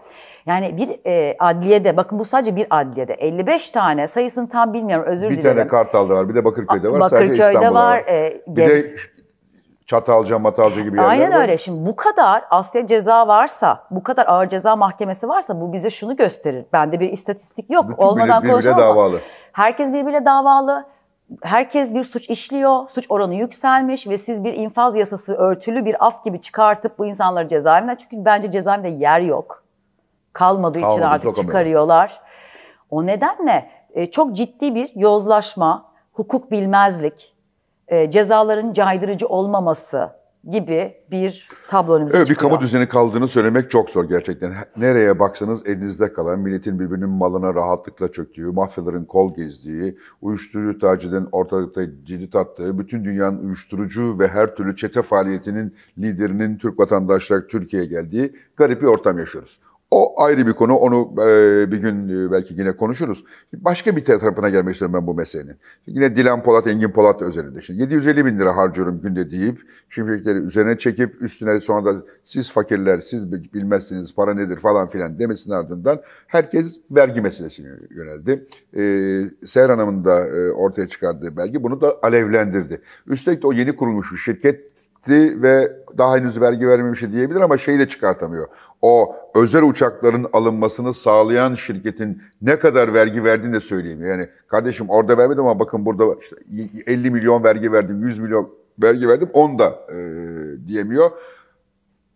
Yani bir e, adliyede, bakın bu sadece bir adliyede. 55 tane sayısını tam bilmiyorum özür bir dilerim. Bir tane Kartal'da var, bir de Bakırköy'de var. Bakırköy'de var. var. E, bir de Çatalca, Matalca gibi yerler Aynen var. öyle. Şimdi bu kadar asya ceza varsa, bu kadar ağır ceza mahkemesi varsa bu bize şunu gösterir. Bende bir istatistik yok. Bütün Olmadan birbir, birbirine konuşamam. davalı. Herkes birbirine davalı herkes bir suç işliyor, suç oranı yükselmiş ve siz bir infaz yasası örtülü bir af gibi çıkartıp bu insanları cezaevinden çünkü bence cezaevinde yer yok. Kalmadığı Kalmadı, için artık çıkarıyorlar. O nedenle e, çok ciddi bir yozlaşma, hukuk bilmezlik, e, cezaların caydırıcı olmaması, gibi bir tablo önümüze evet, Bir kamu düzeni kaldığını söylemek çok zor gerçekten. Nereye baksanız elinizde kalan, milletin birbirinin malına rahatlıkla çöktüğü, mafyaların kol gezdiği, uyuşturucu taciden ortalıkta cirit attığı, bütün dünyanın uyuşturucu ve her türlü çete faaliyetinin liderinin Türk vatandaşlar Türkiye'ye geldiği garip bir ortam yaşıyoruz. O ayrı bir konu. Onu e, bir gün e, belki yine konuşuruz. Başka bir tarafına gelmek istiyorum ben bu meselenin. Yine Dilan Polat, Engin Polat özelinde. Şimdi 750 bin lira harcıyorum günde deyip, şimşekleri üzerine çekip, üstüne sonra da siz fakirler, siz bilmezsiniz para nedir falan filan demesin ardından herkes vergi meselesine yöneldi. E, Seher Hanım'ın da e, ortaya çıkardığı belge bunu da alevlendirdi. Üstelik de o yeni kurulmuş bir şirket ve daha henüz vergi vermemişti diyebilir ama şeyi de çıkartamıyor o özel uçakların alınmasını sağlayan şirketin ne kadar vergi verdiğini de söyleyeyim. Yani kardeşim orada vermedim ama bakın burada işte 50 milyon vergi verdim, 100 milyon vergi verdim, 10 da e, diyemiyor.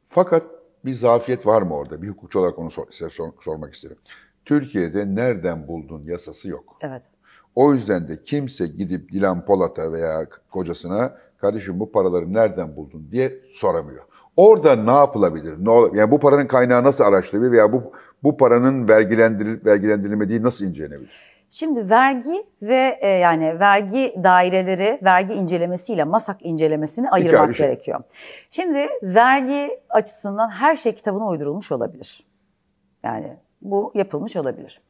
Fakat bir zafiyet var mı orada? Bir hukukçu olarak onu sor, size sor, sormak isterim. Türkiye'de nereden buldun yasası yok. Evet. O yüzden de kimse gidip Dilan Polat'a veya kocasına kardeşim bu paraları nereden buldun diye soramıyor. Orada ne yapılabilir? Ne olabilir? Yani bu paranın kaynağı nasıl araştırılabilir veya bu bu paranın vergilendirilip vergilendirilmediği nasıl incelenebilir? Şimdi vergi ve e, yani vergi daireleri vergi incelemesiyle masak incelemesini ayırmak şey. gerekiyor. Şimdi vergi açısından her şey kitabına uydurulmuş olabilir. Yani bu yapılmış olabilir.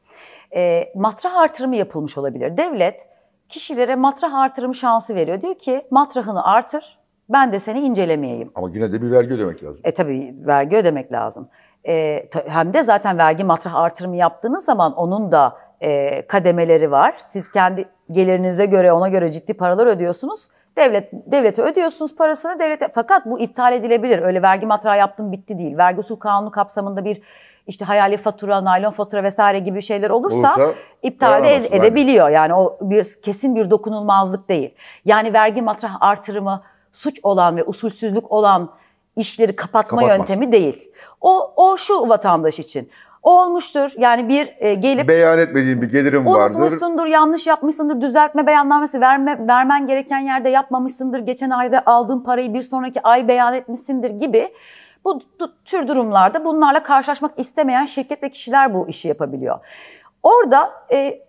E, matrah artırımı yapılmış olabilir. Devlet kişilere matrah artırımı şansı veriyor. Diyor ki matrahını artır, ben de seni incelemeyeyim. Ama yine de bir vergi ödemek lazım. E tabii vergi ödemek lazım. E, hem de zaten vergi matrah artırımı yaptığınız zaman onun da e, kademeleri var. Siz kendi gelirinize göre ona göre ciddi paralar ödüyorsunuz. Devlet devlete ödüyorsunuz parasını devlete fakat bu iptal edilebilir. Öyle vergi matrağı yaptım bitti değil. Vergi usul kanunu kapsamında bir işte hayali fatura, naylon fatura vesaire gibi şeyler olursa, olursa iptal ed- edebiliyor. Yani o bir kesin bir dokunulmazlık değil. Yani vergi matrah artırımı suç olan ve usulsüzlük olan işleri kapatma Kapatmak. yöntemi değil. O o şu vatandaş için. O olmuştur. Yani bir e, gelip beyan etmediğin bir gelirim vardır. Unutmuşsundur, yanlış yapmışsındır, düzeltme beyannamesi verme, vermen gereken yerde yapmamışsındır. Geçen ayda aldığın parayı bir sonraki ay beyan etmişsindir gibi. Bu tür durumlarda bunlarla karşılaşmak istemeyen şirket ve kişiler bu işi yapabiliyor. Orada e, e,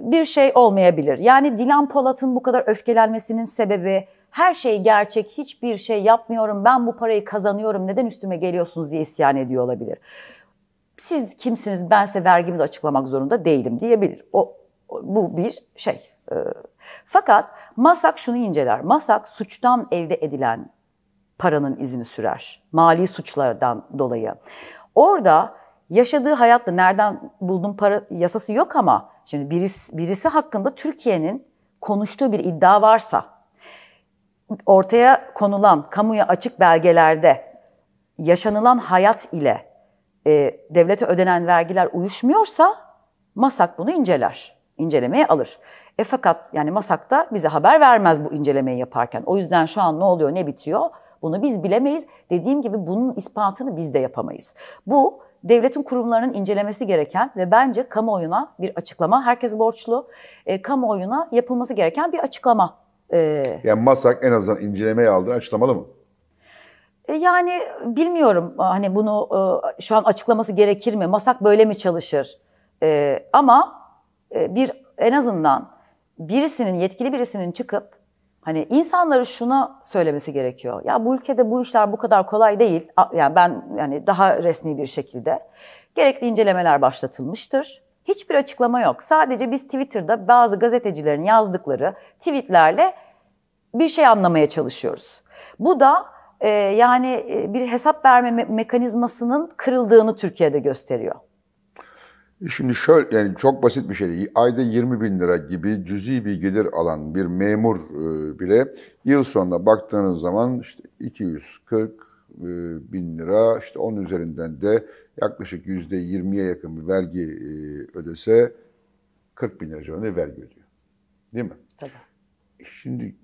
bir şey olmayabilir. Yani Dilan Polat'ın bu kadar öfkelenmesinin sebebi her şey gerçek, hiçbir şey yapmıyorum, ben bu parayı kazanıyorum, neden üstüme geliyorsunuz diye isyan ediyor olabilir. Siz kimsiniz, bense vergimi de açıklamak zorunda değilim diyebilir. O, bu bir şey. Ee, fakat Masak şunu inceler. Masak suçtan elde edilen paranın izini sürer. Mali suçlardan dolayı. Orada yaşadığı hayatla nereden buldum para yasası yok ama şimdi birisi, birisi hakkında Türkiye'nin konuştuğu bir iddia varsa ortaya konulan kamuya açık belgelerde yaşanılan hayat ile e, devlete ödenen vergiler uyuşmuyorsa MASAK bunu inceler. incelemeye alır. E fakat yani MASAK da bize haber vermez bu incelemeyi yaparken. O yüzden şu an ne oluyor ne bitiyor bunu biz bilemeyiz. Dediğim gibi bunun ispatını biz de yapamayız. Bu devletin kurumlarının incelemesi gereken ve bence kamuoyuna bir açıklama, herkes borçlu, e, kamuoyuna yapılması gereken bir açıklama ee, yani MASAK en azından incelemeye aldı, açıklamalı mı? E, yani bilmiyorum e, hani bunu e, şu an açıklaması gerekir mi? Masak böyle mi çalışır? Ee, ama bir en azından birisinin yetkili birisinin çıkıp hani insanları şuna söylemesi gerekiyor. Ya bu ülkede bu işler bu kadar kolay değil. Yani ben yani daha resmi bir şekilde gerekli incelemeler başlatılmıştır. Hiçbir açıklama yok. Sadece biz Twitter'da bazı gazetecilerin yazdıkları tweetlerle bir şey anlamaya çalışıyoruz. Bu da e, yani e, bir hesap verme me- mekanizmasının kırıldığını Türkiye'de gösteriyor. Şimdi şöyle yani çok basit bir şey. Ayda 20 bin lira gibi cüzi bir gelir alan bir memur e, bile yıl sonuna baktığınız zaman işte 240 e, bin lira işte onun üzerinden de yaklaşık yüzde yirmiye yakın bir vergi e, ödese 40 bin lira civarında vergi ödüyor. Değil mi? Tabii. E, şimdi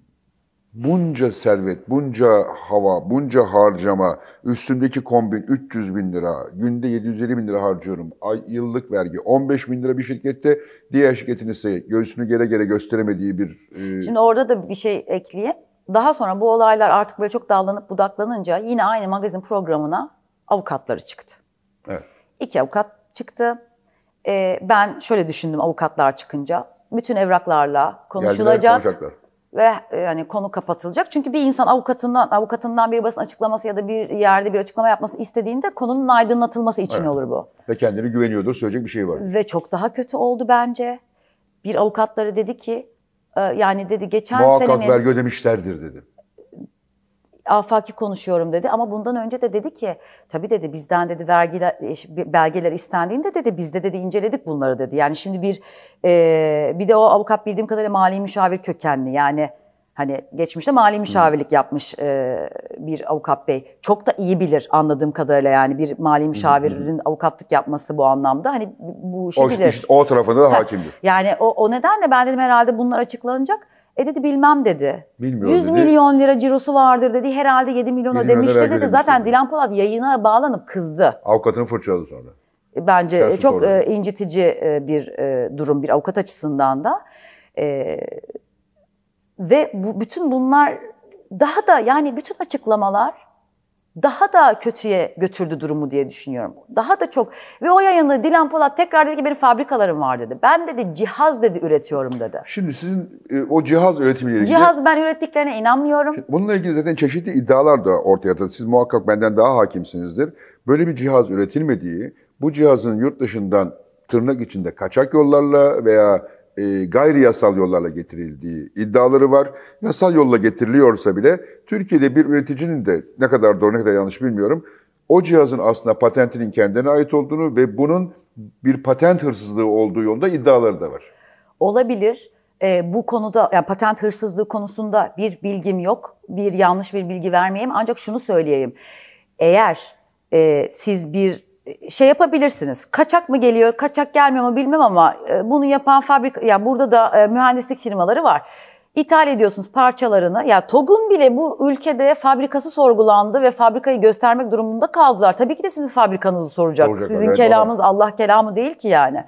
bunca servet, bunca hava, bunca harcama, üstümdeki kombin 300 bin lira, günde 750 bin lira harcıyorum, ay, yıllık vergi, 15 bin lira bir şirkette, diğer şirketin ise göğsünü gere gere gösteremediği bir... E... Şimdi orada da bir şey ekleyeyim. Daha sonra bu olaylar artık böyle çok dallanıp budaklanınca yine aynı magazin programına avukatları çıktı. Evet. İki avukat çıktı. Ee, ben şöyle düşündüm avukatlar çıkınca. Bütün evraklarla konuşulacak. ve e, yani konu kapatılacak. Çünkü bir insan avukatından avukatından bir basın açıklaması ya da bir yerde bir açıklama yapmasını istediğinde konunun aydınlatılması için evet. olur bu. Ve kendini güveniyordur, söyleyecek bir şey var. Ve çok daha kötü oldu bence. Bir avukatları dedi ki e, yani dedi geçen Muhakkak senenin... Muhakkak vergi ödemişlerdir dedi afaki konuşuyorum dedi ama bundan önce de dedi ki tabii dedi bizden dedi vergiler e, belgeler istendiğinde dedi biz de dedi inceledik bunları dedi. Yani şimdi bir e, bir de o avukat bildiğim kadarıyla mali müşavir kökenli yani hani geçmişte mali müşavirlik yapmış e, bir avukat bey. Çok da iyi bilir anladığım kadarıyla yani bir mali müşavirin avukatlık yapması bu anlamda. Hani bu işi o, bilir. Işte, o tarafında da hakimdir. Yani o, o nedenle ben dedim herhalde bunlar açıklanacak. E dedi bilmem dedi. Bilmiyorum 100 dedi. milyon lira cirosu vardır dedi. Herhalde 7 milyon ödemiştir dedi. Ödemiştir. Zaten Dilan Polat yayına bağlanıp kızdı. Avukatını fırçaladı sonra. E, bence Tersi çok sordu. E, incitici e, bir durum bir avukat açısından da. Ve bu, bütün bunlar daha da yani bütün açıklamalar daha da kötüye götürdü durumu diye düşünüyorum. Daha da çok ve o yayında Dilan Polat tekrar dedi ki benim fabrikalarım var dedi. Ben dedi cihaz dedi üretiyorum dedi. Şimdi sizin e, o cihaz üretimiyle ilgili... Cihaz ben ürettiklerine inanmıyorum. Şimdi bununla ilgili zaten çeşitli iddialar da ortaya atıldı. Siz muhakkak benden daha hakimsinizdir. Böyle bir cihaz üretilmediği, bu cihazın yurt dışından tırnak içinde kaçak yollarla veya e, gayri yasal yollarla getirildiği iddiaları var. Yasal yolla getiriliyorsa bile Türkiye'de bir üreticinin de ne kadar doğru ne kadar yanlış bilmiyorum. O cihazın aslında patentinin kendine ait olduğunu ve bunun bir patent hırsızlığı olduğu yolunda iddiaları da var. Olabilir. E, bu konuda yani patent hırsızlığı konusunda bir bilgim yok. Bir yanlış bir bilgi vermeyeyim ancak şunu söyleyeyim. Eğer e, siz bir e, şey yapabilirsiniz. Kaçak mı geliyor, kaçak gelmiyor mu bilmem ama e, bunu yapan fabrika, yani burada da e, mühendislik firmaları var. İthal ediyorsunuz parçalarını. Ya TOG'un bile bu ülkede fabrikası sorgulandı ve fabrikayı göstermek durumunda kaldılar. Tabii ki de sizin fabrikanızı soracak. Olacak, sizin evet, kelamınız ama. Allah kelamı değil ki yani.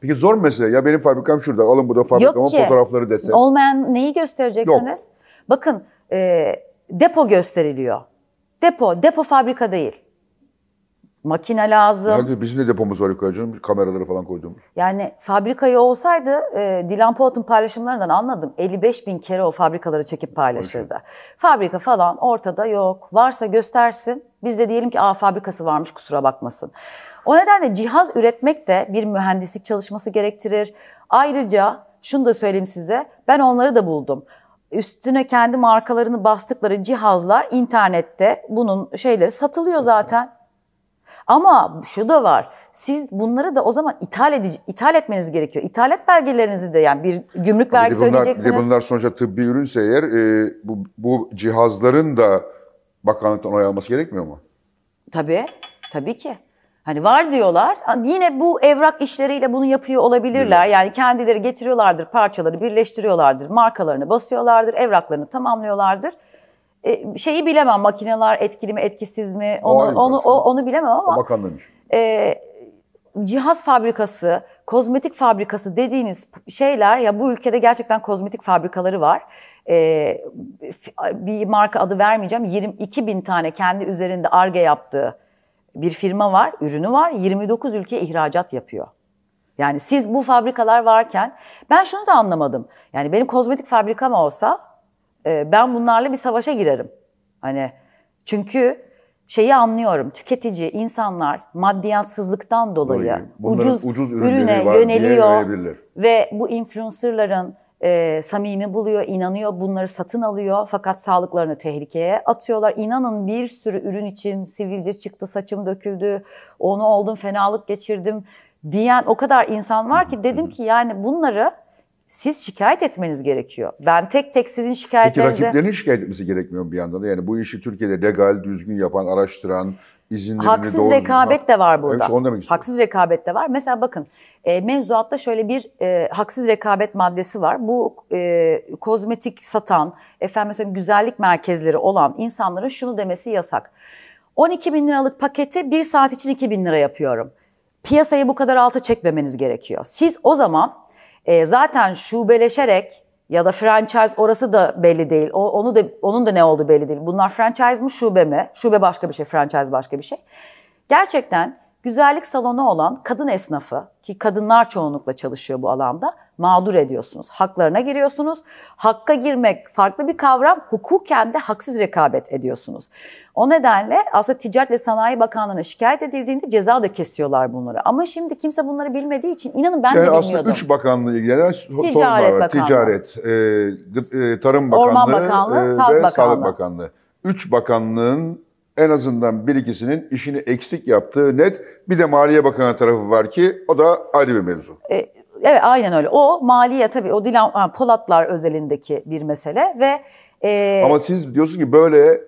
Peki zor mesele. Ya benim fabrikam şurada. Alın bu da fabrikamın fotoğrafları desen. Olmayan neyi göstereceksiniz? Yok. Bakın e, depo gösteriliyor. Depo, depo fabrika değil makine lazım. Yani bizim de depomuz var yukarı canım. Kameraları falan koyduğumuz. Yani fabrikayı olsaydı e, Dilan Polat'ın paylaşımlarından anladım. 55 bin kere o fabrikaları çekip paylaşırdı. Fabrika falan ortada yok. Varsa göstersin. Biz de diyelim ki a fabrikası varmış kusura bakmasın. O nedenle cihaz üretmek de bir mühendislik çalışması gerektirir. Ayrıca şunu da söyleyeyim size. Ben onları da buldum üstüne kendi markalarını bastıkları cihazlar internette bunun şeyleri satılıyor zaten. Ama şu da var. Siz bunları da o zaman ithal edici, ithal etmeniz gerekiyor. İthalat belgelerinizi de yani bir gümrük vergisi bunlar, ödeyeceksiniz. Bunlar sonuçta tıbbi ürünse eğer e, bu, bu cihazların da bakanlıktan onay alması gerekmiyor mu? Tabii. Tabii ki. Hani var diyorlar. Yine bu evrak işleriyle bunu yapıyor olabilirler. Yani kendileri getiriyorlardır parçaları, birleştiriyorlardır, markalarını basıyorlardır, evraklarını tamamlıyorlardır. E, şeyi bilemem makineler etkili mi etkisiz mi onu Hayır, onu o, onu bilemem ama. O e, cihaz fabrikası, kozmetik fabrikası dediğiniz şeyler ya bu ülkede gerçekten kozmetik fabrikaları var. Ee, bir marka adı vermeyeceğim. 22 bin tane kendi üzerinde arge yaptığı bir firma var, ürünü var. 29 ülke ihracat yapıyor. Yani siz bu fabrikalar varken ben şunu da anlamadım. Yani benim kozmetik fabrikam olsa ee, ben bunlarla bir savaşa girerim. Hani çünkü şeyi anlıyorum. Tüketici, insanlar maddiyatsızlıktan dolayı ucuz, ucuz ürüne yöneliyor ve bu influencerların e, samimi buluyor, inanıyor, bunları satın alıyor fakat sağlıklarını tehlikeye atıyorlar. İnanın bir sürü ürün için sivilce çıktı, saçım döküldü, onu oldum, fenalık geçirdim diyen o kadar insan var ki [LAUGHS] dedim ki yani bunları siz şikayet etmeniz gerekiyor. Ben tek tek sizin şikayetlerinize... Peki rakiplerinin şikayet etmesi gerekmiyor bir yandan da? Yani bu işi Türkiye'de legal, düzgün yapan, araştıran, izinlerini Haksız doğru rekabet tutmak. de var burada. Evet, onu haksız rekabet de var. Mesela bakın e, mevzuatta şöyle bir e, haksız rekabet maddesi var. Bu e, kozmetik satan, efendim mesela güzellik merkezleri olan insanların şunu demesi yasak. 12 bin liralık paketi bir saat için 2 bin lira yapıyorum. Piyasayı bu kadar alta çekmemeniz gerekiyor. Siz o zaman e, zaten şubeleşerek ya da franchise orası da belli değil. O, onu da onun da ne oldu belli değil. Bunlar franchise mı şube mi? Şube başka bir şey, franchise başka bir şey. Gerçekten güzellik salonu olan kadın esnafı ki kadınlar çoğunlukla çalışıyor bu alanda mağdur ediyorsunuz. Haklarına giriyorsunuz. Hakka girmek farklı bir kavram. Hukuken de haksız rekabet ediyorsunuz. O nedenle aslında Ticaret ve Sanayi Bakanlığı'na şikayet edildiğinde ceza da kesiyorlar bunları. Ama şimdi kimse bunları bilmediği için inanın ben yani de bilmiyordum. Aslında üç bakanlığı ilgilenen Ticaret var. Bakanlığı. Ticaret, e, e Tarım Bakanlığı, Orman Bakanlığı, e, Sağlık ve Bakanlığı. Sağlık Bakanlığı. Üç bakanlığın en azından bir ikisinin işini eksik yaptığı net. Bir de Maliye Bakanı tarafı var ki o da ayrı bir mevzu. E, evet aynen öyle. O maliye tabii o Dilan Polatlar özelindeki bir mesele ve e... Ama siz diyorsun ki böyle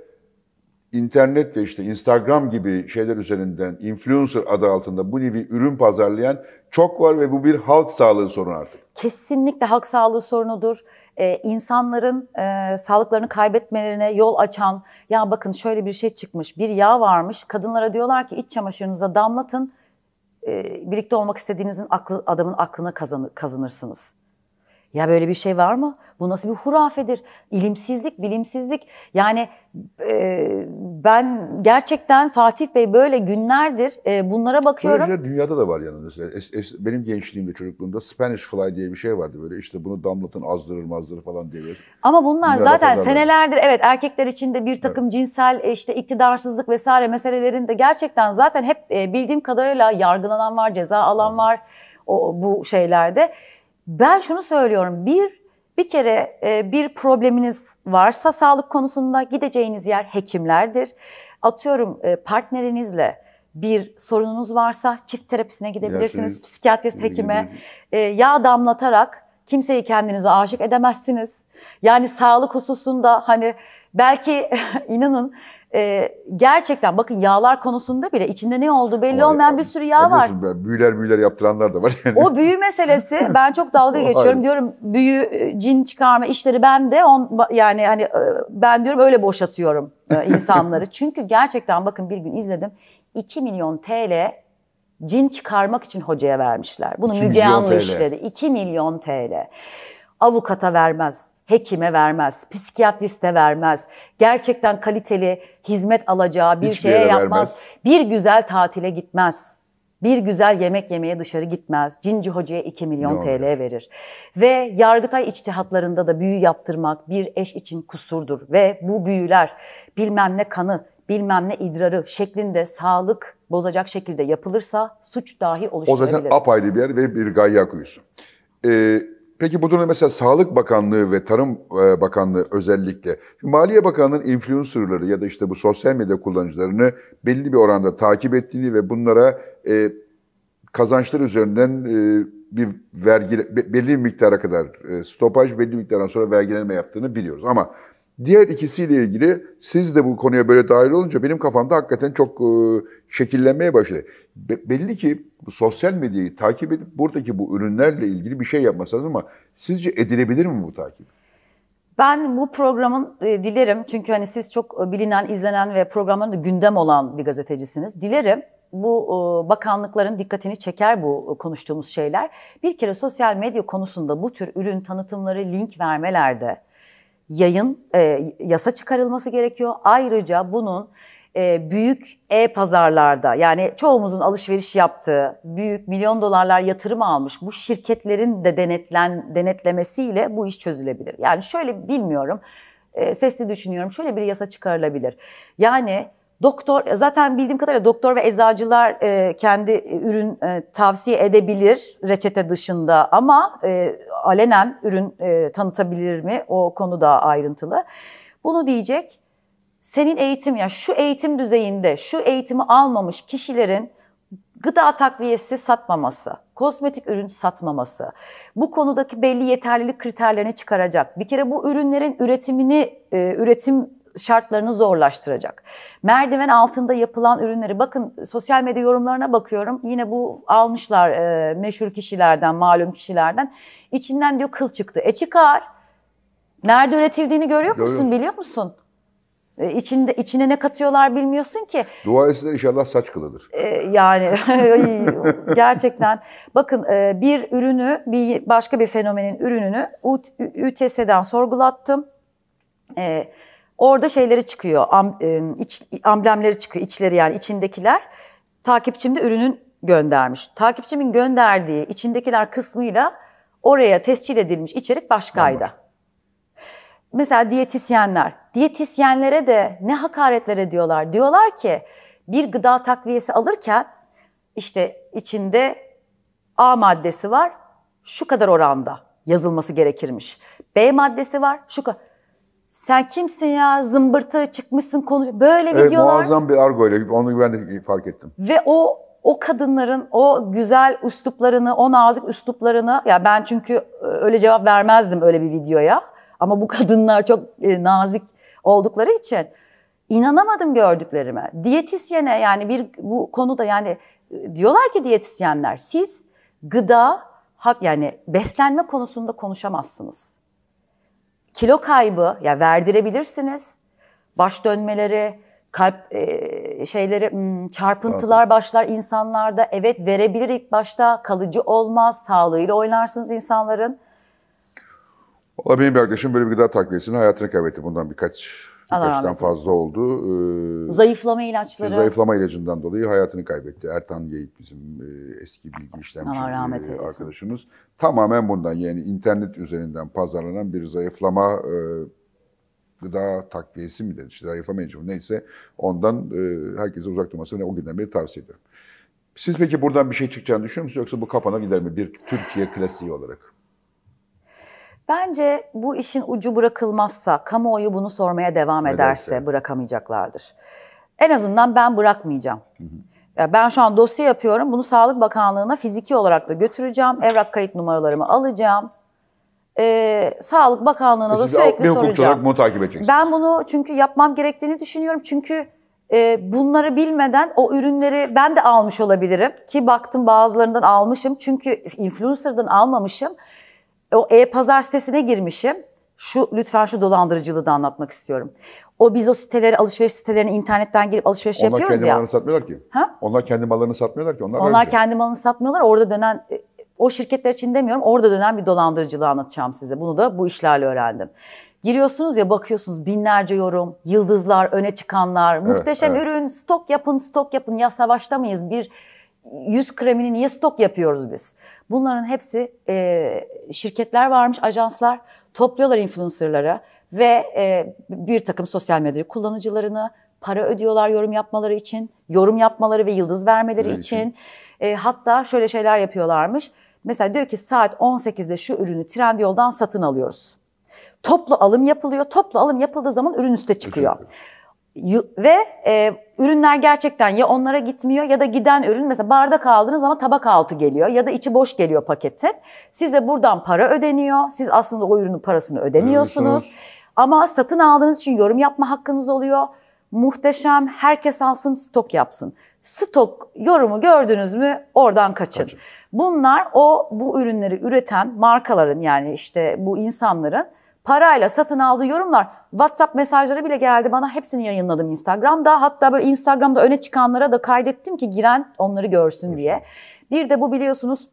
internet ve işte Instagram gibi şeyler üzerinden influencer adı altında bu nevi ürün pazarlayan çok var ve bu bir halk sağlığı sorunu artık. Kesinlikle halk sağlığı sorunudur e, insanların e, sağlıklarını kaybetmelerine yol açan ya bakın şöyle bir şey çıkmış bir yağ varmış kadınlara diyorlar ki iç çamaşırınıza damlatın e, birlikte olmak istediğinizin aklı, adamın aklına kazanır, kazanırsınız. Ya böyle bir şey var mı? Bu nasıl bir hurafedir? İlimsizlik, bilimsizlik. Yani e, ben gerçekten Fatih Bey böyle günlerdir e, bunlara bakıyorum. Böyle dünyada da var yalnız. Es, es, benim gençliğimde, çocukluğumda Spanish Fly diye bir şey vardı böyle. İşte bunu damlatın azdırır mazdırır falan diye. Ama bunlar Dünyada zaten senelerdir evet erkekler için de bir takım evet. cinsel e, işte iktidarsızlık vesaire meselelerinde gerçekten zaten hep e, bildiğim kadarıyla yargılanan var, ceza alan var o, bu şeylerde. Ben şunu söylüyorum. Bir bir kere e, bir probleminiz varsa sağlık konusunda gideceğiniz yer hekimlerdir. Atıyorum e, partnerinizle bir sorununuz varsa çift terapisine gidebilirsiniz, İlaçları... psikiyatrist hekime. E, yağ damlatarak kimseyi kendinize aşık edemezsiniz. Yani sağlık hususunda hani belki [LAUGHS] inanın e, gerçekten bakın yağlar konusunda bile içinde ne olduğu belli Ama olmayan bir sürü yağ var. Ben, büyüler büyüler yaptıranlar da var [LAUGHS] yani. O büyü meselesi [LAUGHS] ben çok dalga geçiyorum. diyorum büyü, e, cin çıkarma işleri ben de on, yani hani e, ben diyorum öyle boşatıyorum e, insanları. [LAUGHS] Çünkü gerçekten bakın bir gün izledim 2 milyon TL cin çıkarmak için hocaya vermişler. Bunu Müge Anlı işledi. 2 milyon TL. Avukata vermez, hekime vermez, psikiyatriste vermez, gerçekten kaliteli hizmet alacağı bir Hiçbir şeye yapmaz. Vermez. Bir güzel tatile gitmez. Bir güzel yemek yemeye dışarı gitmez. Cinci Hoca'ya 2 milyon TL verir. Ve Yargıtay içtihatlarında da büyü yaptırmak bir eş için kusurdur. Ve bu büyüler bilmem ne kanı, bilmem ne idrarı şeklinde sağlık bozacak şekilde yapılırsa suç dahi oluşturabilir. O zaten apayrı bir yer ve bir gayya kuyusu. Ee, Peki bu durumda mesela Sağlık Bakanlığı ve Tarım e, Bakanlığı özellikle Maliye Bakanlığı'nın influencerları ya da işte bu sosyal medya kullanıcılarını belli bir oranda takip ettiğini ve bunlara e, kazançlar üzerinden e, bir vergi belli bir miktara kadar e, stopaj belli bir miktardan sonra vergilenme yaptığını biliyoruz ama Diğer ikisiyle ilgili siz de bu konuya böyle dahil olunca benim kafamda hakikaten çok e, şekillenmeye başladı. Be- belli ki bu sosyal medyayı takip edip buradaki bu ürünlerle ilgili bir şey yapması lazım ama sizce edilebilir mi bu takip? Ben bu programın e, dilerim çünkü hani siz çok e, bilinen, izlenen ve programlarında gündem olan bir gazetecisiniz. Dilerim bu e, bakanlıkların dikkatini çeker bu e, konuştuğumuz şeyler. Bir kere sosyal medya konusunda bu tür ürün tanıtımları link vermelerde yayın e, yasa çıkarılması gerekiyor. Ayrıca bunun e, büyük e-pazarlarda yani çoğumuzun alışveriş yaptığı büyük milyon dolarlar yatırım almış bu şirketlerin de denetlen denetlemesiyle bu iş çözülebilir. Yani şöyle bilmiyorum e, sesli düşünüyorum şöyle bir yasa çıkarılabilir. Yani Doktor zaten bildiğim kadarıyla doktor ve eczacılar e, kendi e, ürün e, tavsiye edebilir reçete dışında ama e, alenen ürün e, tanıtabilir mi? O konu daha ayrıntılı. Bunu diyecek senin eğitim ya şu eğitim düzeyinde şu eğitimi almamış kişilerin gıda takviyesi satmaması, kozmetik ürün satmaması, bu konudaki belli yeterlilik kriterlerini çıkaracak. Bir kere bu ürünlerin üretimini, e, üretim şartlarını zorlaştıracak. Merdiven altında yapılan ürünleri bakın sosyal medya yorumlarına bakıyorum. Yine bu almışlar e, meşhur kişilerden, malum kişilerden. İçinden diyor kıl çıktı. E çıkar. Nerede üretildiğini görüyor musun, biliyor musun? E, içinde içine ne katıyorlar bilmiyorsun ki. Dua etsinler inşallah saç kılıdır. E, yani [LAUGHS] gerçekten bakın e, bir ürünü bir başka bir fenomenin ürününü UTS'den sorgulattım. E, Orada şeyleri çıkıyor, am, e, iç, amblemleri çıkıyor, içleri yani içindekiler. Takipçim de ürünün göndermiş. Takipçimin gönderdiği içindekiler kısmıyla oraya tescil edilmiş içerik başkaydı. Tamam. Mesela diyetisyenler. Diyetisyenlere de ne hakaretler ediyorlar. Diyorlar ki bir gıda takviyesi alırken işte içinde A maddesi var şu kadar oranda yazılması gerekirmiş. B maddesi var şu kadar sen kimsin ya zımbırtı çıkmışsın konuş böyle evet, videolar. Muazzam bir argo ile onu ben de fark ettim. Ve o o kadınların o güzel üsluplarını, o nazik üsluplarını ya ben çünkü e, öyle cevap vermezdim öyle bir videoya. Ama bu [LAUGHS] kadınlar çok e, nazik oldukları için inanamadım gördüklerime. Diyetisyene yani bir bu konuda yani e, diyorlar ki diyetisyenler siz gıda yani beslenme konusunda konuşamazsınız kilo kaybı ya yani verdirebilirsiniz. Baş dönmeleri, kalp e, şeyleri hmm, çarpıntılar başlar insanlarda. Evet verebilir ilk başta kalıcı olmaz. Sağlığıyla oynarsınız insanların. Valla benim bir arkadaşım böyle bir gıda takviyesini hayatını kaybetti bundan birkaç Allah fazla oldu. Ee, zayıflama ilaçları. Zayıflama ilacından dolayı hayatını kaybetti. Ertan Yiğit bizim e, eski bilgi işlemci e, arkadaşımız. Tamamen bundan yani internet üzerinden pazarlanan bir zayıflama e, gıda takviyesi mi dedi, işte zayıflama ilacı neyse ondan e, herkese uzak durmasını o günden beri tavsiye ederim. Siz peki buradan bir şey çıkacağını düşünüyor musunuz yoksa bu kapana gider mi bir Türkiye klasiği olarak? Bence bu işin ucu bırakılmazsa, kamuoyu bunu sormaya devam ederse Nedense. bırakamayacaklardır. En azından ben bırakmayacağım. Hı hı. Ben şu an dosya yapıyorum. Bunu Sağlık Bakanlığı'na fiziki olarak da götüreceğim. Evrak kayıt numaralarımı alacağım. Ee, Sağlık Bakanlığı'na da e sürekli soracağım. bunu takip Ben bunu çünkü yapmam gerektiğini düşünüyorum. Çünkü e, bunları bilmeden o ürünleri ben de almış olabilirim. Ki baktım bazılarından almışım. Çünkü influencer'dan almamışım. O e-pazar sitesine girmişim. Şu lütfen şu dolandırıcılığı da anlatmak istiyorum. O biz o siteleri alışveriş sitelerini internetten girip alışveriş onlar yapıyoruz ya. Onlar kendi mallarını satmıyorlar ki. Ha? Onlar kendi mallarını satmıyorlar ki. Onlar, onlar öyle. Şey. kendi malını satmıyorlar. Orada dönen e, o şirketler için demiyorum. Orada dönen bir dolandırıcılığı anlatacağım size. Bunu da bu işlerle öğrendim. Giriyorsunuz ya bakıyorsunuz binlerce yorum, yıldızlar, öne çıkanlar, evet, muhteşem evet. ürün, stok yapın, stok yapın. Ya savaşta mıyız? Bir yüz kremini niye stok yapıyoruz biz? Bunların hepsi e, şirketler varmış, ajanslar topluyorlar influencerları ve e, bir takım sosyal medya kullanıcılarını para ödüyorlar yorum yapmaları için, yorum yapmaları ve yıldız vermeleri evet. için. E, hatta şöyle şeyler yapıyorlarmış. Mesela diyor ki saat 18'de şu ürünü Trendyol'dan satın alıyoruz. Toplu alım yapılıyor. Toplu alım yapıldığı zaman ürün üste çıkıyor. Evet ve e, ürünler gerçekten ya onlara gitmiyor ya da giden ürün mesela bardak aldınız ama tabak altı geliyor ya da içi boş geliyor paketin. Size buradan para ödeniyor. Siz aslında o ürünün parasını ödemiyorsunuz. Evet, ama satın aldığınız için yorum yapma hakkınız oluyor. Muhteşem. Herkes alsın, stok yapsın. Stok yorumu gördünüz mü? Oradan kaçın. Bunlar o bu ürünleri üreten markaların yani işte bu insanların parayla satın aldığı yorumlar WhatsApp mesajları bile geldi bana. Hepsini yayınladım Instagram'da. Hatta böyle Instagram'da öne çıkanlara da kaydettim ki giren onları görsün diye. Bir de bu biliyorsunuz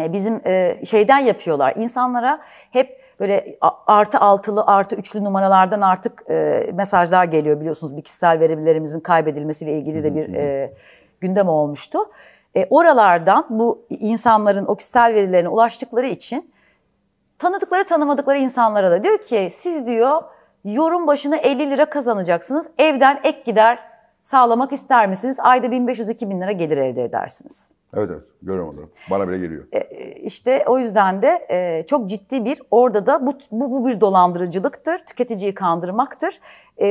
e, bizim e, şeyden yapıyorlar. insanlara hep böyle artı altılı artı üçlü numaralardan artık e, mesajlar geliyor biliyorsunuz. Bir kişisel verilerimizin kaybedilmesiyle ilgili de bir gündem olmuştu. E, oralardan bu insanların o kişisel verilerine ulaştıkları için Tanıdıkları tanımadıkları insanlara da diyor ki siz diyor yorum başına 50 lira kazanacaksınız. Evden ek gider sağlamak ister misiniz? Ayda 1500-2000 lira gelir elde edersiniz. Evet evet görüyorum onları. Bana bile geliyor. E, e, işte o yüzden de e, çok ciddi bir orada da bu, bu, bu bir dolandırıcılıktır. Tüketiciyi kandırmaktır.